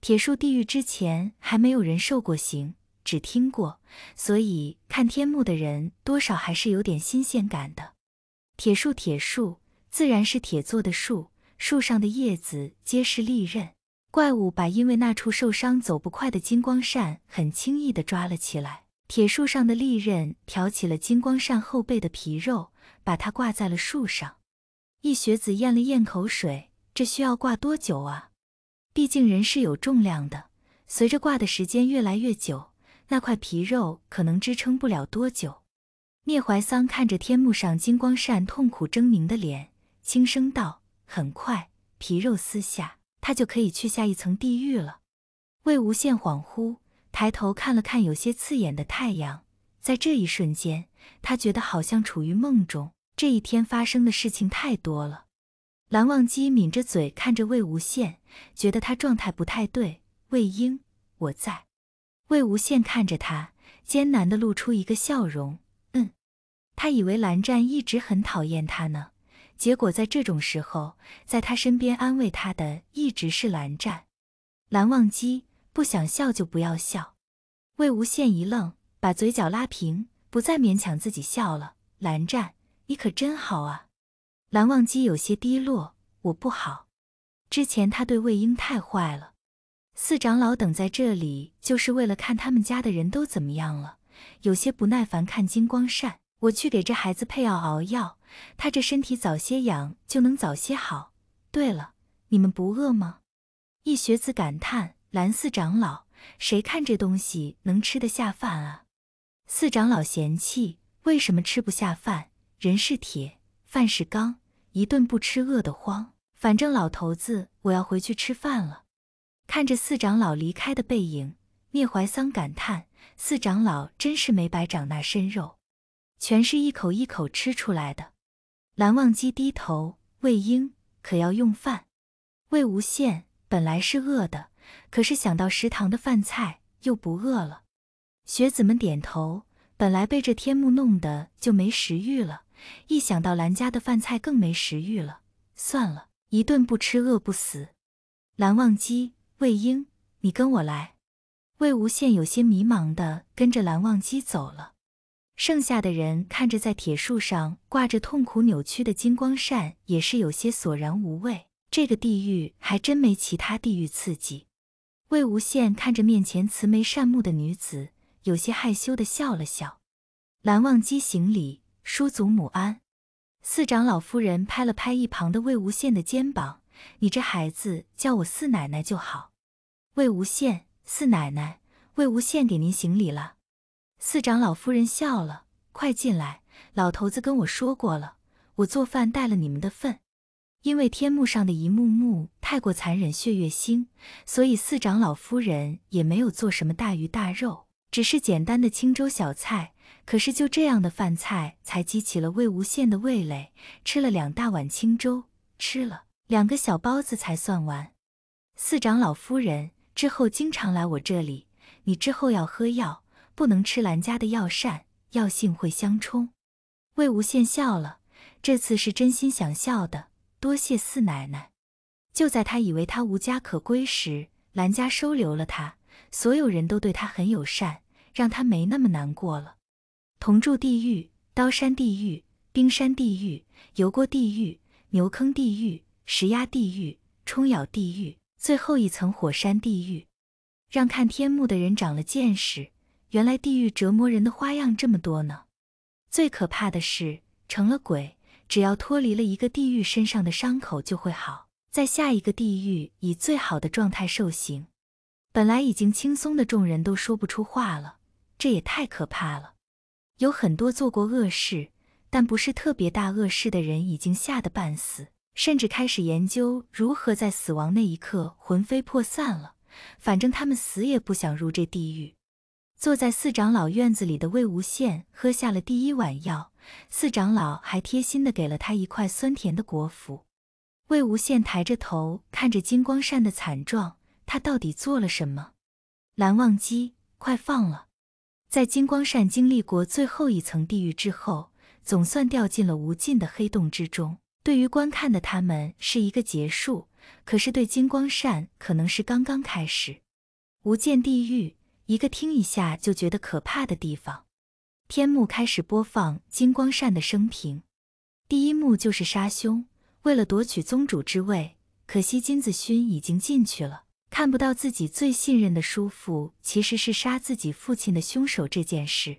Speaker 1: 铁树地狱之前还没有人受过刑。只听过，所以看天幕的人多少还是有点新鲜感的。铁树，铁树自然是铁做的树，树上的叶子皆是利刃。怪物把因为那处受伤走不快的金光扇很轻易的抓了起来，铁树上的利刃挑起了金光扇后背的皮肉，把它挂在了树上。一学子咽了咽口水，这需要挂多久啊？毕竟人是有重量的，随着挂的时间越来越久。那块皮肉可能支撑不了多久。聂怀桑看着天幕上金光善痛苦狰狞的脸，轻声道：“很快，皮肉撕下，他就可以去下一层地狱了。”魏无羡恍惚抬头看了看有些刺眼的太阳，在这一瞬间，他觉得好像处于梦中。这一天发生的事情太多了。蓝忘机抿着嘴看着魏无羡，觉得他状态不太对。魏婴，我在。魏无羡看着他，艰难的露出一个笑容。嗯，他以为蓝湛一直很讨厌他呢，结果在这种时候，在他身边安慰他的一直是蓝湛。蓝忘机，不想笑就不要笑。魏无羡一愣，把嘴角拉平，不再勉强自己笑了。蓝湛，你可真好啊。蓝忘机有些低落，我不好，之前他对魏婴太坏了。四长老等在这里就是为了看他们家的人都怎么样了，有些不耐烦看金光善，我去给这孩子配药熬药，他这身体早些养就能早些好。对了，你们不饿吗？一学子感叹：“蓝四长老，谁看这东西能吃得下饭啊？”四长老嫌弃：“为什么吃不下饭？人是铁，饭是钢，一顿不吃饿得慌。反正老头子，我要回去吃饭了。”看着四长老离开的背影，聂怀桑感叹：“四长老真是没白长那身肉，全是一口一口吃出来的。”蓝忘机低头：“魏婴，可要用饭？”魏无羡本来是饿的，可是想到食堂的饭菜，又不饿了。学子们点头，本来被这天幕弄得就没食欲了，一想到蓝家的饭菜更没食欲了。算了，一顿不吃饿不死。蓝忘机。魏婴，你跟我来。魏无羡有些迷茫的跟着蓝忘机走了。剩下的人看着在铁树上挂着痛苦扭曲的金光扇，也是有些索然无味。这个地狱还真没其他地狱刺激。魏无羡看着面前慈眉善目的女子，有些害羞的笑了笑。蓝忘机行礼，叔祖母安。四长老夫人拍了拍一旁的魏无羡的肩膀，你这孩子叫我四奶奶就好。魏无羡，四奶奶，魏无羡给您行礼了。四长老夫人笑了，快进来。老头子跟我说过了，我做饭带了你们的份，因为天幕上的一幕幕太过残忍、血月腥，所以四长老夫人也没有做什么大鱼大肉，只是简单的清粥小菜。可是就这样的饭菜，才激起了魏无羡的味蕾，吃了两大碗清粥，吃了两个小包子才算完。四长老夫人。之后经常来我这里。你之后要喝药，不能吃兰家的药膳，药性会相冲。魏无羡笑了，这次是真心想笑的，多谢四奶奶。就在他以为他无家可归时，兰家收留了他，所有人都对他很友善，让他没那么难过了。同住地狱，刀山地狱，冰山地狱，油锅地狱，牛坑地狱，石压地狱，冲咬地狱。最后一层火山地狱，让看天幕的人长了见识。原来地狱折磨人的花样这么多呢。最可怕的是，成了鬼，只要脱离了一个地狱，身上的伤口就会好，在下一个地狱以最好的状态受刑。本来已经轻松的众人，都说不出话了。这也太可怕了。有很多做过恶事，但不是特别大恶事的人，已经吓得半死。甚至开始研究如何在死亡那一刻魂飞魄散了。反正他们死也不想入这地狱。坐在四长老院子里的魏无羡喝下了第一碗药，四长老还贴心的给了他一块酸甜的果脯。魏无羡抬着头看着金光善的惨状，他到底做了什么？蓝忘机，快放了！在金光善经历过最后一层地狱之后，总算掉进了无尽的黑洞之中。对于观看的他们是一个结束，可是对金光善可能是刚刚开始。无间地狱，一个听一下就觉得可怕的地方。天幕开始播放金光善的生平，第一幕就是杀兄，为了夺取宗主之位。可惜金子勋已经进去了，看不到自己最信任的叔父其实是杀自己父亲的凶手这件事。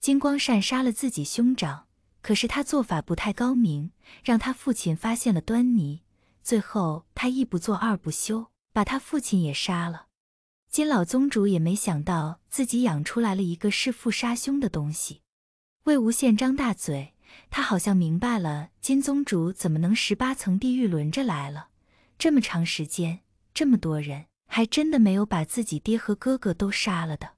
Speaker 1: 金光善杀了自己兄长。可是他做法不太高明，让他父亲发现了端倪。最后他一不做二不休，把他父亲也杀了。金老宗主也没想到自己养出来了一个弑父杀兄的东西。魏无羡张大嘴，他好像明白了，金宗主怎么能十八层地狱轮着来了？这么长时间，这么多人，还真的没有把自己爹和哥哥都杀了的。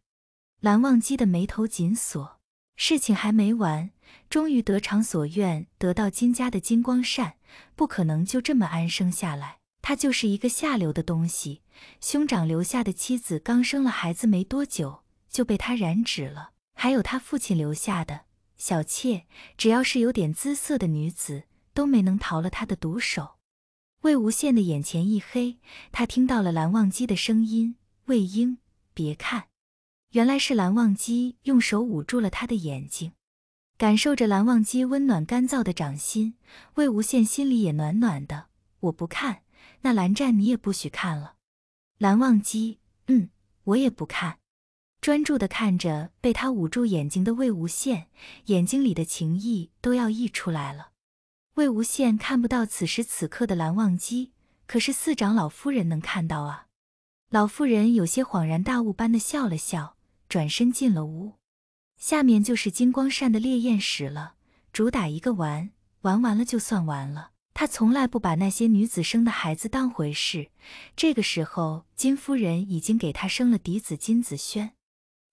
Speaker 1: 蓝忘机的眉头紧锁，事情还没完。终于得偿所愿，得到金家的金光扇，不可能就这么安生下来。他就是一个下流的东西。兄长留下的妻子刚生了孩子没多久，就被他染指了。还有他父亲留下的小妾，只要是有点姿色的女子，都没能逃了他的毒手。魏无羡的眼前一黑，他听到了蓝忘机的声音：“魏婴，别看。”原来是蓝忘机用手捂住了他的眼睛。感受着蓝忘机温暖干燥的掌心，魏无羡心里也暖暖的。我不看，那蓝湛你也不许看了。蓝忘机，嗯，我也不看。专注的看着被他捂住眼睛的魏无羡，眼睛里的情意都要溢出来了。魏无羡看不到此时此刻的蓝忘机，可是四长老夫人能看到啊。老妇人有些恍然大悟般的笑了笑，转身进了屋。下面就是金光善的烈焰使了，主打一个玩，玩完了就算完了。他从来不把那些女子生的孩子当回事。这个时候，金夫人已经给他生了嫡子金子轩，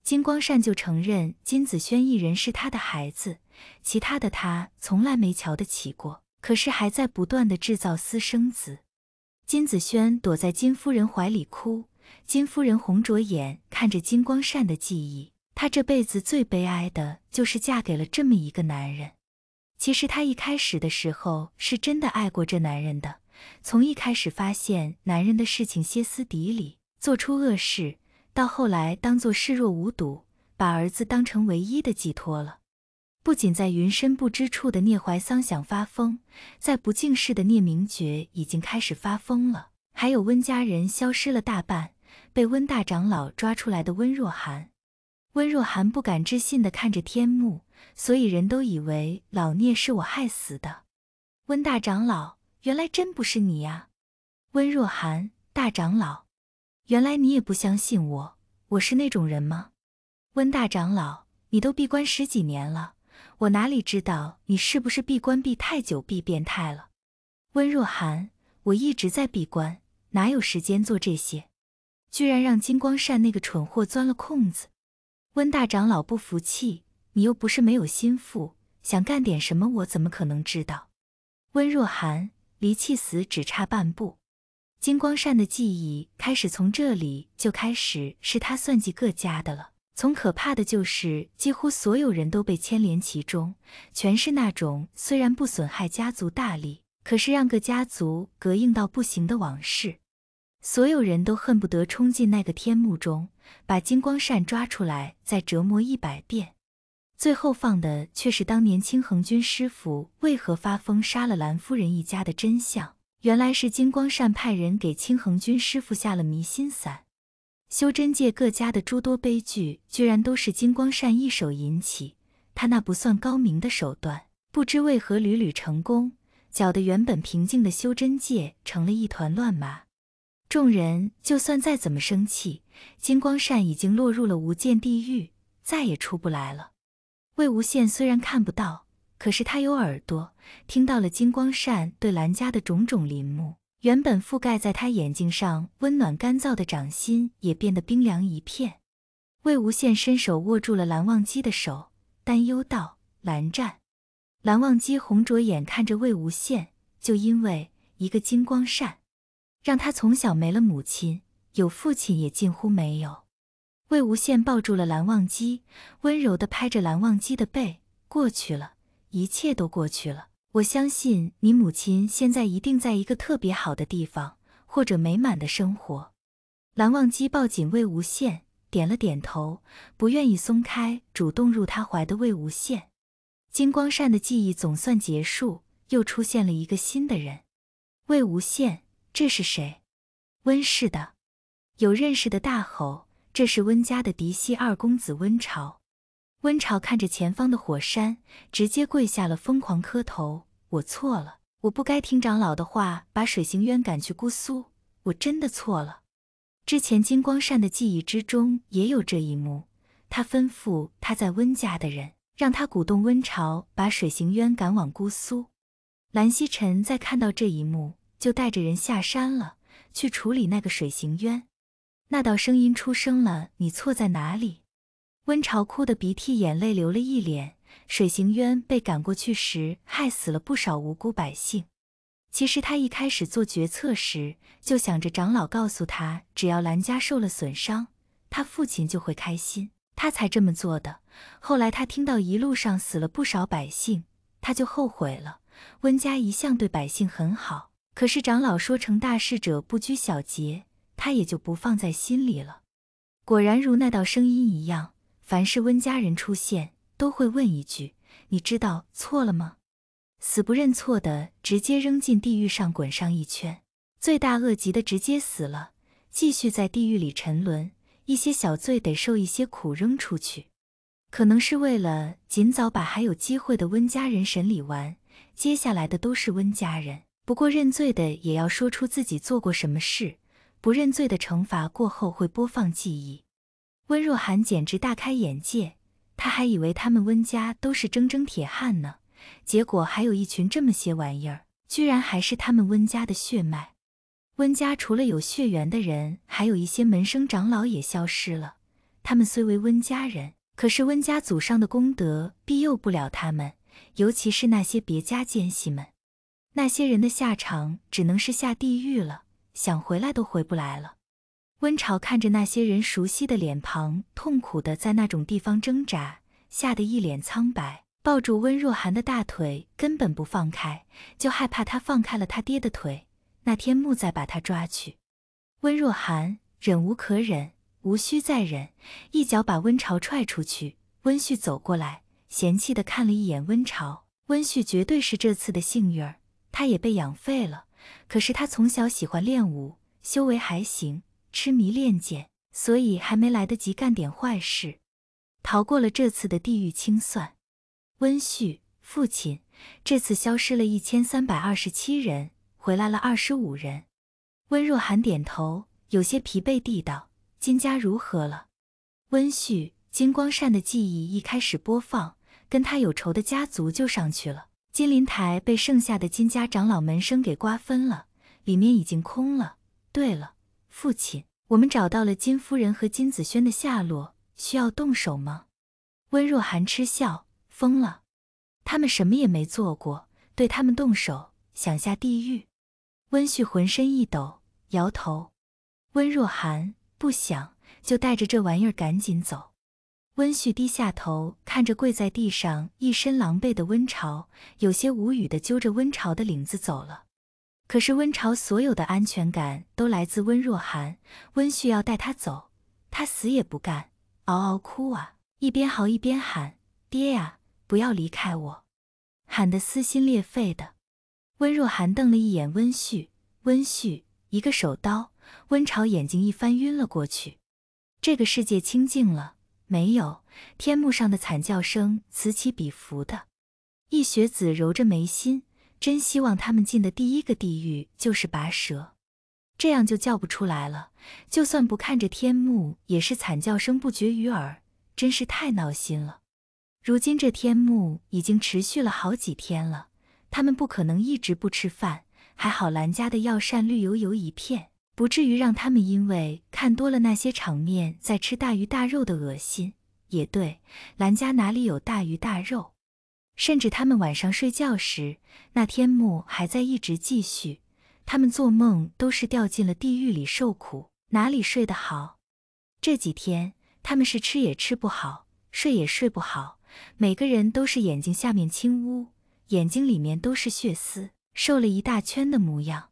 Speaker 1: 金光善就承认金子轩一人是他的孩子，其他的他从来没瞧得起过，可是还在不断的制造私生子。金子轩躲在金夫人怀里哭，金夫人红着眼看着金光善的记忆。她这辈子最悲哀的就是嫁给了这么一个男人。其实她一开始的时候是真的爱过这男人的，从一开始发现男人的事情歇斯底里，做出恶事，到后来当做视若无睹，把儿子当成唯一的寄托了。不仅在云深不知处的聂怀桑想发疯，在不净世的聂明觉已经开始发疯了，还有温家人消失了大半，被温大长老抓出来的温若寒。温若寒不敢置信地看着天幕，所以人都以为老聂是我害死的。温大长老，原来真不是你呀！温若寒，大长老，原来你也不相信我，我是那种人吗？温大长老，你都闭关十几年了，我哪里知道你是不是闭关闭太久，闭变态了？温若寒，我一直在闭关，哪有时间做这些？居然让金光善那个蠢货钻了空子！温大长老不服气，你又不是没有心腹，想干点什么，我怎么可能知道？温若寒离气死只差半步，金光善的记忆开始从这里就开始是他算计各家的了。从可怕的就是几乎所有人都被牵连其中，全是那种虽然不损害家族大利，可是让各家族膈应到不行的往事。所有人都恨不得冲进那个天幕中。把金光善抓出来，再折磨一百遍，最后放的却是当年青恒君师傅为何发疯杀了蓝夫人一家的真相。原来是金光善派人给青恒君师傅下了迷心散。修真界各家的诸多悲剧，居然都是金光善一手引起。他那不算高明的手段，不知为何屡屡成功，搅得原本平静的修真界成了一团乱麻。众人就算再怎么生气，金光扇已经落入了无间地狱，再也出不来了。魏无羡虽然看不到，可是他有耳朵，听到了金光扇对蓝家的种种陵墓。原本覆盖在他眼睛上温暖干燥的掌心，也变得冰凉一片。魏无羡伸手握住了蓝忘机的手，担忧道：“蓝湛。”蓝忘机红着眼看着魏无羡，就因为一个金光扇。让他从小没了母亲，有父亲也近乎没有。魏无羡抱住了蓝忘机，温柔的拍着蓝忘机的背。过去了一切都过去了，我相信你母亲现在一定在一个特别好的地方，或者美满的生活。蓝忘机抱紧魏无羡，点了点头，不愿意松开主动入他怀的魏无羡。金光善的记忆总算结束，又出现了一个新的人，魏无羡。这是谁？温氏的，有认识的，大吼：“这是温家的嫡系二公子温朝。”温朝看着前方的火山，直接跪下了，疯狂磕头：“我错了，我不该听长老的话，把水行渊赶去姑苏，我真的错了。”之前金光善的记忆之中也有这一幕，他吩咐他在温家的人，让他鼓动温朝把水行渊赶往姑苏。蓝曦臣在看到这一幕。就带着人下山了，去处理那个水行冤。那道声音出声了：“你错在哪里？”温潮哭得鼻涕眼泪流了一脸。水行冤被赶过去时，害死了不少无辜百姓。其实他一开始做决策时，就想着长老告诉他，只要兰家受了损伤，他父亲就会开心，他才这么做的。后来他听到一路上死了不少百姓，他就后悔了。温家一向对百姓很好。可是长老说，成大事者不拘小节，他也就不放在心里了。果然如那道声音一样，凡是温家人出现，都会问一句：“你知道错了吗？”死不认错的，直接扔进地狱上滚上一圈；罪大恶极的，直接死了，继续在地狱里沉沦；一些小罪得受一些苦，扔出去。可能是为了尽早把还有机会的温家人审理完，接下来的都是温家人。不过认罪的也要说出自己做过什么事，不认罪的惩罚过后会播放记忆。温若寒简直大开眼界，他还以为他们温家都是铮铮铁汉呢，结果还有一群这么些玩意儿，居然还是他们温家的血脉。温家除了有血缘的人，还有一些门生长老也消失了。他们虽为温家人，可是温家祖上的功德庇佑不了他们，尤其是那些别家奸细们。那些人的下场只能是下地狱了，想回来都回不来了。温潮看着那些人熟悉的脸庞，痛苦的在那种地方挣扎，吓得一脸苍白，抱住温若寒的大腿根本不放开，就害怕他放开了他爹的腿，那天木再把他抓去。温若寒忍无可忍，无需再忍，一脚把温潮踹出去。温旭走过来，嫌弃的看了一眼温潮，温旭绝对是这次的幸运儿。他也被养废了，可是他从小喜欢练武，修为还行，痴迷练剑，所以还没来得及干点坏事，逃过了这次的地狱清算。温旭，父亲，这次消失了一千三百二十七人，回来了二十五人。温若寒点头，有些疲惫地道：“金家如何了？”温旭，金光善的记忆一开始播放，跟他有仇的家族就上去了。金陵台被剩下的金家长老门生给瓜分了，里面已经空了。对了，父亲，我们找到了金夫人和金子轩的下落，需要动手吗？温若寒嗤笑，疯了，他们什么也没做过，对他们动手，想下地狱？温旭浑身一抖，摇头。温若寒不想，就带着这玩意儿赶紧走。温旭低下头，看着跪在地上、一身狼狈的温潮，有些无语的揪着温潮的领子走了。可是温潮所有的安全感都来自温若寒，温煦要带他走，他死也不干，嗷嗷哭啊，一边嚎一边喊：“爹呀，不要离开我！”喊得撕心裂肺的。温若寒瞪了一眼温旭，温旭一个手刀，温潮眼睛一翻，晕了过去。这个世界清静了。没有，天幕上的惨叫声此起彼伏的。一学子揉着眉心，真希望他们进的第一个地狱就是拔舌，这样就叫不出来了。就算不看着天幕，也是惨叫声不绝于耳，真是太闹心了。如今这天幕已经持续了好几天了，他们不可能一直不吃饭。还好兰家的药膳绿油油一片。不至于让他们因为看多了那些场面，在吃大鱼大肉的恶心。也对，兰家哪里有大鱼大肉？甚至他们晚上睡觉时，那天幕还在一直继续，他们做梦都是掉进了地狱里受苦，哪里睡得好？这几天他们是吃也吃不好，睡也睡不好，每个人都是眼睛下面青乌，眼睛里面都是血丝，瘦了一大圈的模样。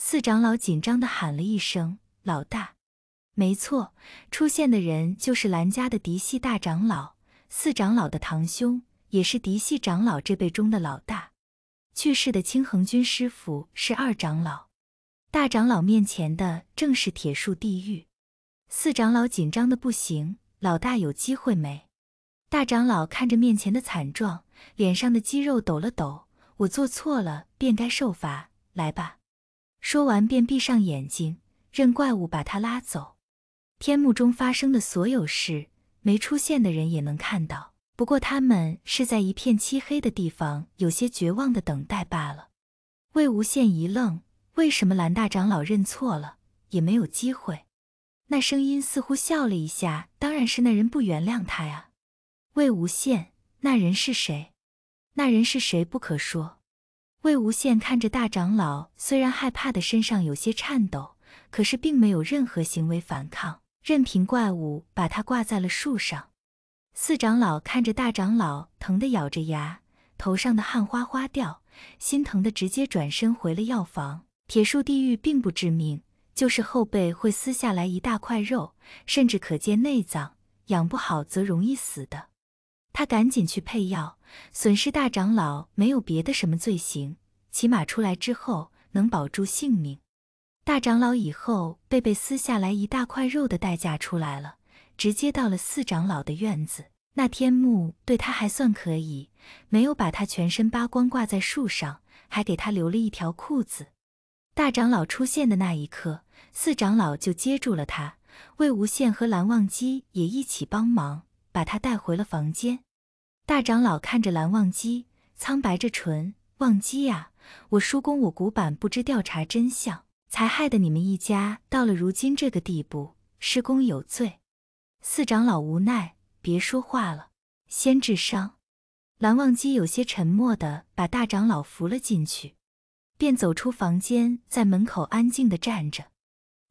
Speaker 1: 四长老紧张地喊了一声：“老大，没错，出现的人就是蓝家的嫡系大长老，四长老的堂兄，也是嫡系长老这辈中的老大。去世的青恒军师傅是二长老，大长老面前的正是铁树地狱。四长老紧张的不行，老大有机会没？”大长老看着面前的惨状，脸上的肌肉抖了抖：“我做错了，便该受罚。来吧。”说完，便闭上眼睛，任怪物把他拉走。天幕中发生的所有事，没出现的人也能看到。不过他们是在一片漆黑的地方，有些绝望的等待罢了。魏无羡一愣：“为什么蓝大长老认错了，也没有机会？”那声音似乎笑了一下：“当然是那人不原谅他呀。”魏无羡：“那人是谁？”“那人是谁？不可说。”魏无羡看着大长老，虽然害怕的身上有些颤抖，可是并没有任何行为反抗，任凭怪物把他挂在了树上。四长老看着大长老，疼的咬着牙，头上的汗哗哗掉，心疼的直接转身回了药房。铁树地狱并不致命，就是后背会撕下来一大块肉，甚至可见内脏，养不好则容易死的。他赶紧去配药。损失大长老没有别的什么罪行，起码出来之后能保住性命。大长老以后被被撕下来一大块肉的代价出来了，直接到了四长老的院子。那天幕对他还算可以，没有把他全身扒光挂在树上，还给他留了一条裤子。大长老出现的那一刻，四长老就接住了他，魏无羡和蓝忘机也一起帮忙把他带回了房间。大长老看着蓝忘机，苍白着唇：“忘机呀，我叔公我古板，不知调查真相，才害得你们一家到了如今这个地步。师公有罪。”四长老无奈：“别说话了，先治伤。”蓝忘机有些沉默的把大长老扶了进去，便走出房间，在门口安静的站着。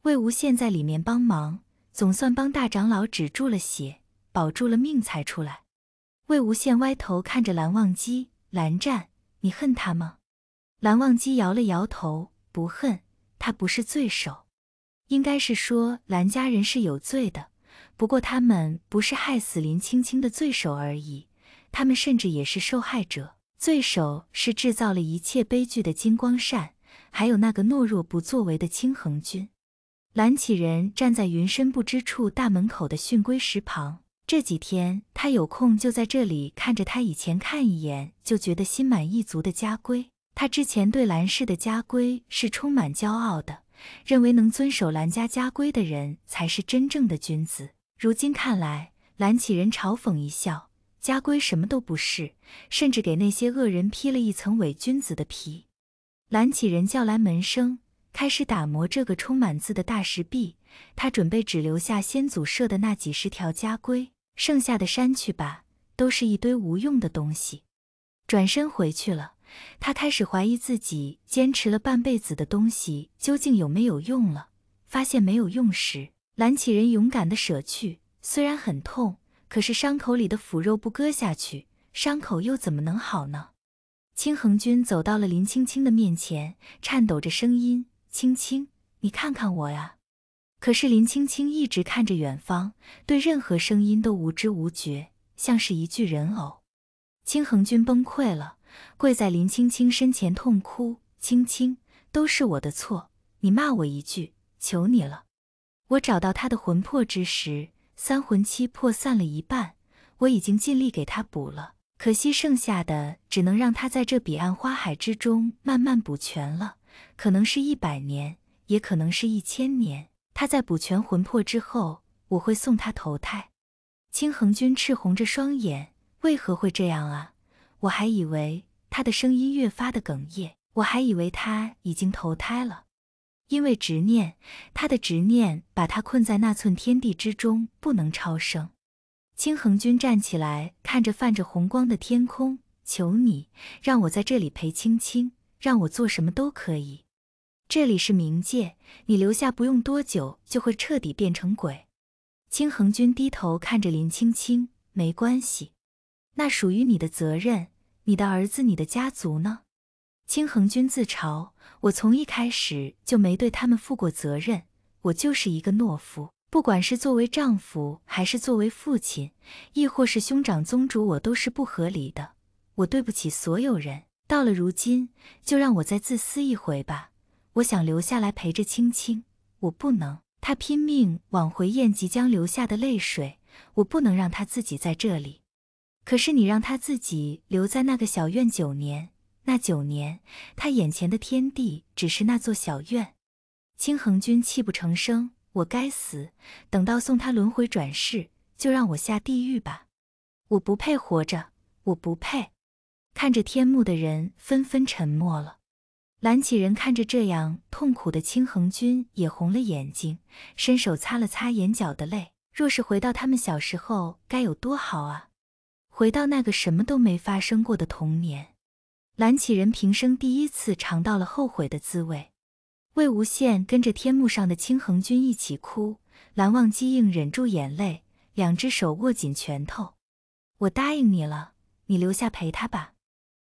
Speaker 1: 魏无羡在里面帮忙，总算帮大长老止住了血，保住了命，才出来。魏无羡歪头看着蓝忘机，蓝湛，你恨他吗？蓝忘机摇了摇头，不恨，他不是罪首，应该是说蓝家人是有罪的，不过他们不是害死林青青的罪首而已，他们甚至也是受害者。罪首是制造了一切悲剧的金光善，还有那个懦弱不作为的青恒君。蓝启人站在云深不知处大门口的训龟石旁。这几天他有空就在这里看着他以前看一眼就觉得心满意足的家规。他之前对兰氏的家规是充满骄傲的，认为能遵守兰家家规的人才是真正的君子。如今看来，兰启人嘲讽一笑：“家规什么都不是，甚至给那些恶人披了一层伪君子的皮。”兰启人叫来门生，开始打磨这个充满字的大石壁。他准备只留下先祖设的那几十条家规。剩下的删去吧，都是一堆无用的东西。转身回去了，他开始怀疑自己坚持了半辈子的东西究竟有没有用了。发现没有用时，蓝启仁勇敢地舍去，虽然很痛，可是伤口里的腐肉不割下去，伤口又怎么能好呢？青恒君走到了林青青的面前，颤抖着声音：“青青，你看看我呀。”可是林青青一直看着远方，对任何声音都无知无觉，像是一具人偶。青恒君崩溃了，跪在林青青身前痛哭：“青青，都是我的错，你骂我一句，求你了。”我找到他的魂魄之时，三魂七魄散了一半，我已经尽力给他补了，可惜剩下的只能让他在这彼岸花海之中慢慢补全了，可能是一百年，也可能是一千年。他在补全魂魄之后，我会送他投胎。青恒君赤红着双眼，为何会这样啊？我还以为他的声音越发的哽咽，我还以为他已经投胎了，因为执念，他的执念把他困在那寸天地之中，不能超生。青恒君站起来，看着泛着红光的天空，求你让我在这里陪青青，让我做什么都可以。这里是冥界，你留下不用多久就会彻底变成鬼。青恒君低头看着林青青，没关系，那属于你的责任，你的儿子，你的家族呢？青恒君自嘲：我从一开始就没对他们负过责任，我就是一个懦夫。不管是作为丈夫，还是作为父亲，亦或是兄长、宗主，我都是不合理的。我对不起所有人。到了如今，就让我再自私一回吧。我想留下来陪着青青，我不能。他拼命往回咽即将流下的泪水。我不能让他自己在这里。可是你让他自己留在那个小院九年，那九年他眼前的天地只是那座小院。青恒君泣不成声，我该死。等到送他轮回转世，就让我下地狱吧。我不配活着，我不配。看着天幕的人纷纷沉默了。蓝启仁看着这样痛苦的清恒君，也红了眼睛，伸手擦了擦眼角的泪。若是回到他们小时候，该有多好啊！回到那个什么都没发生过的童年。蓝启仁平生第一次尝到了后悔的滋味。魏无羡跟着天幕上的清恒君一起哭，蓝忘机硬忍住眼泪，两只手握紧拳头：“我答应你了，你留下陪他吧。”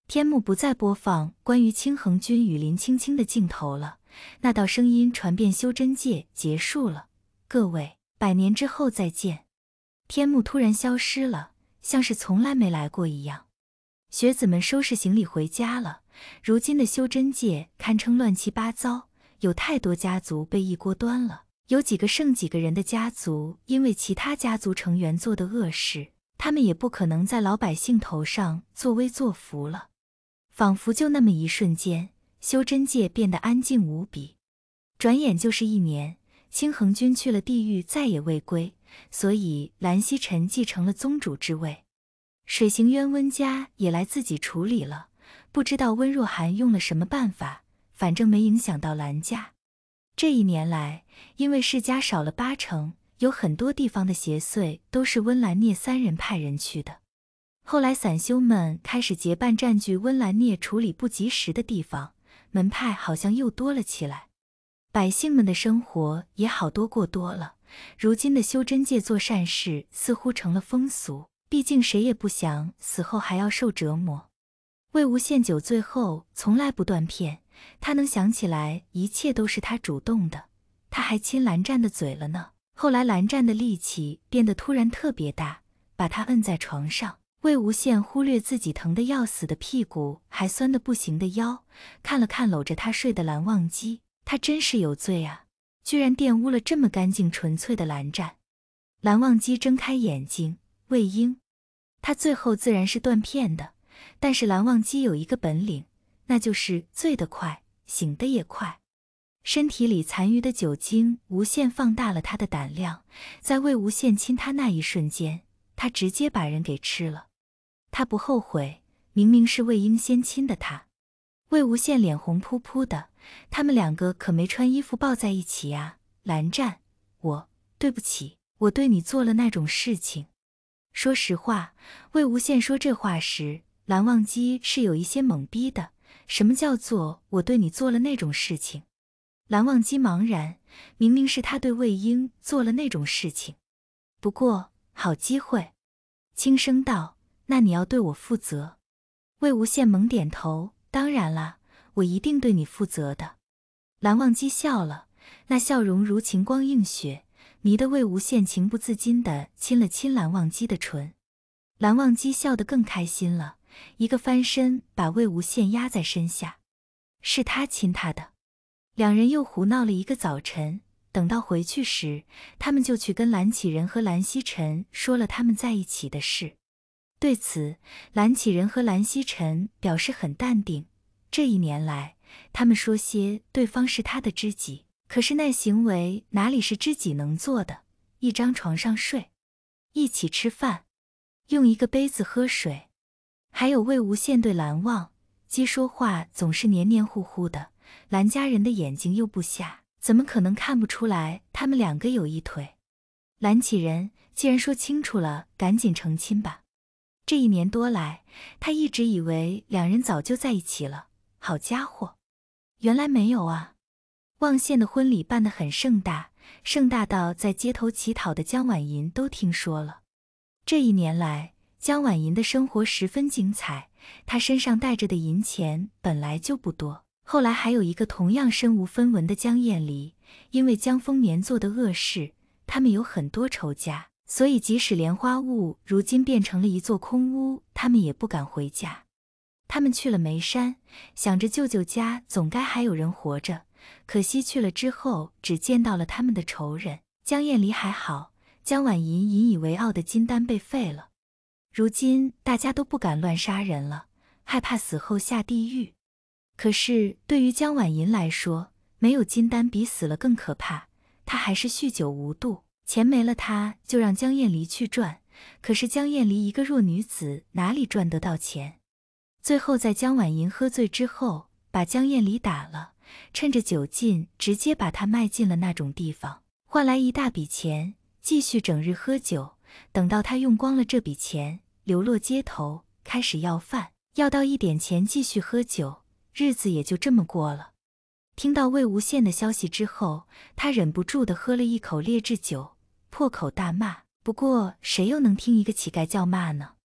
Speaker 1: 天幕不再播放关于青恒君与林青青的镜头了。那道声音传遍修真界，结束了。各位，百年之后再见。天幕突然消失了，像是从来没来过一样。学子们收拾行李回家了。如今的修真界堪称乱七八糟，有太多家族被一锅端了。有几个剩几个人的家族，因为其他家族成员做的恶事，他们也不可能在老百姓头上作威作福了。仿佛就那么一瞬间，修真界变得安静无比。转眼就是一年，清恒君去了地狱，再也未归，所以蓝希臣继承了宗主之位。水行渊温家也来自己处理了，不知道温若寒用了什么办法，反正没影响到蓝家。这一年来，因为世家少了八成，有很多地方的邪祟都是温、兰聂三人派人去的。后来，散修们开始结伴占据温兰涅处理不及时的地方，门派好像又多了起来，百姓们的生活也好多过多了。如今的修真界做善事似乎成了风俗，毕竟谁也不想死后还要受折磨。魏无羡酒醉后从来不断片，他能想起来一切都是他主动的，他还亲蓝湛的嘴了呢。后来蓝湛的力气变得突然特别大，把他摁在床上。魏无羡忽略自己疼得要死的屁股，还酸得不行的腰，看了看搂着他睡的蓝忘机，他真是有罪啊，居然玷污了这么干净纯粹的蓝湛。蓝忘机睁开眼睛，魏婴，他最后自然是断片的，但是蓝忘机有一个本领，那就是醉得快，醒得也快。身体里残余的酒精无限放大了他的胆量，在魏无羡亲他那一瞬间，他直接把人给吃了。他不后悔，明明是魏婴先亲的他。魏无羡脸红扑扑的，他们两个可没穿衣服抱在一起呀！蓝湛，我对不起，我对你做了那种事情。说实话，魏无羡说这话时，蓝忘机是有一些懵逼的。什么叫做我对你做了那种事情？蓝忘机茫然，明明是他对魏婴做了那种事情。不过好机会，轻声道。那你要对我负责，魏无羡猛点头。当然啦，我一定对你负责的。蓝忘机笑了，那笑容如晴光映雪，迷得魏无羡情不自禁地亲了亲蓝忘机的唇。蓝忘机笑得更开心了，一个翻身把魏无羡压在身下，是他亲他的。两人又胡闹了一个早晨，等到回去时，他们就去跟蓝启仁和蓝曦臣说了他们在一起的事。对此，蓝启仁和蓝曦臣表示很淡定。这一年来，他们说些对方是他的知己，可是那行为哪里是知己能做的？一张床上睡，一起吃饭，用一个杯子喝水，还有魏无羡对蓝忘机说话总是黏黏糊糊的，蓝家人的眼睛又不瞎，怎么可能看不出来他们两个有一腿？蓝启仁，既然说清楚了，赶紧成亲吧。这一年多来，他一直以为两人早就在一起了。好家伙，原来没有啊！望县的婚礼办得很盛大，盛大到在街头乞讨的江婉银都听说了。这一年来，江婉银的生活十分精彩。她身上带着的银钱本来就不多，后来还有一个同样身无分文的江艳离。因为江丰年做的恶事，他们有很多仇家。所以，即使莲花坞如今变成了一座空屋，他们也不敢回家。他们去了眉山，想着舅舅家总该还有人活着。可惜去了之后，只见到了他们的仇人江晏离。还好，江婉吟引以为傲的金丹被废了。如今大家都不敢乱杀人了，害怕死后下地狱。可是，对于江婉吟来说，没有金丹比死了更可怕。她还是酗酒无度。钱没了，他就让江燕离去赚。可是江燕离一个弱女子，哪里赚得到钱？最后在江婉莹喝醉之后，把江燕离打了，趁着酒劲，直接把她卖进了那种地方，换来一大笔钱，继续整日喝酒。等到他用光了这笔钱，流落街头，开始要饭，要到一点钱继续喝酒，日子也就这么过了。听到魏无羡的消息之后，他忍不住的喝了一口劣质酒。破口大骂，不过谁又能听一个乞丐叫骂呢？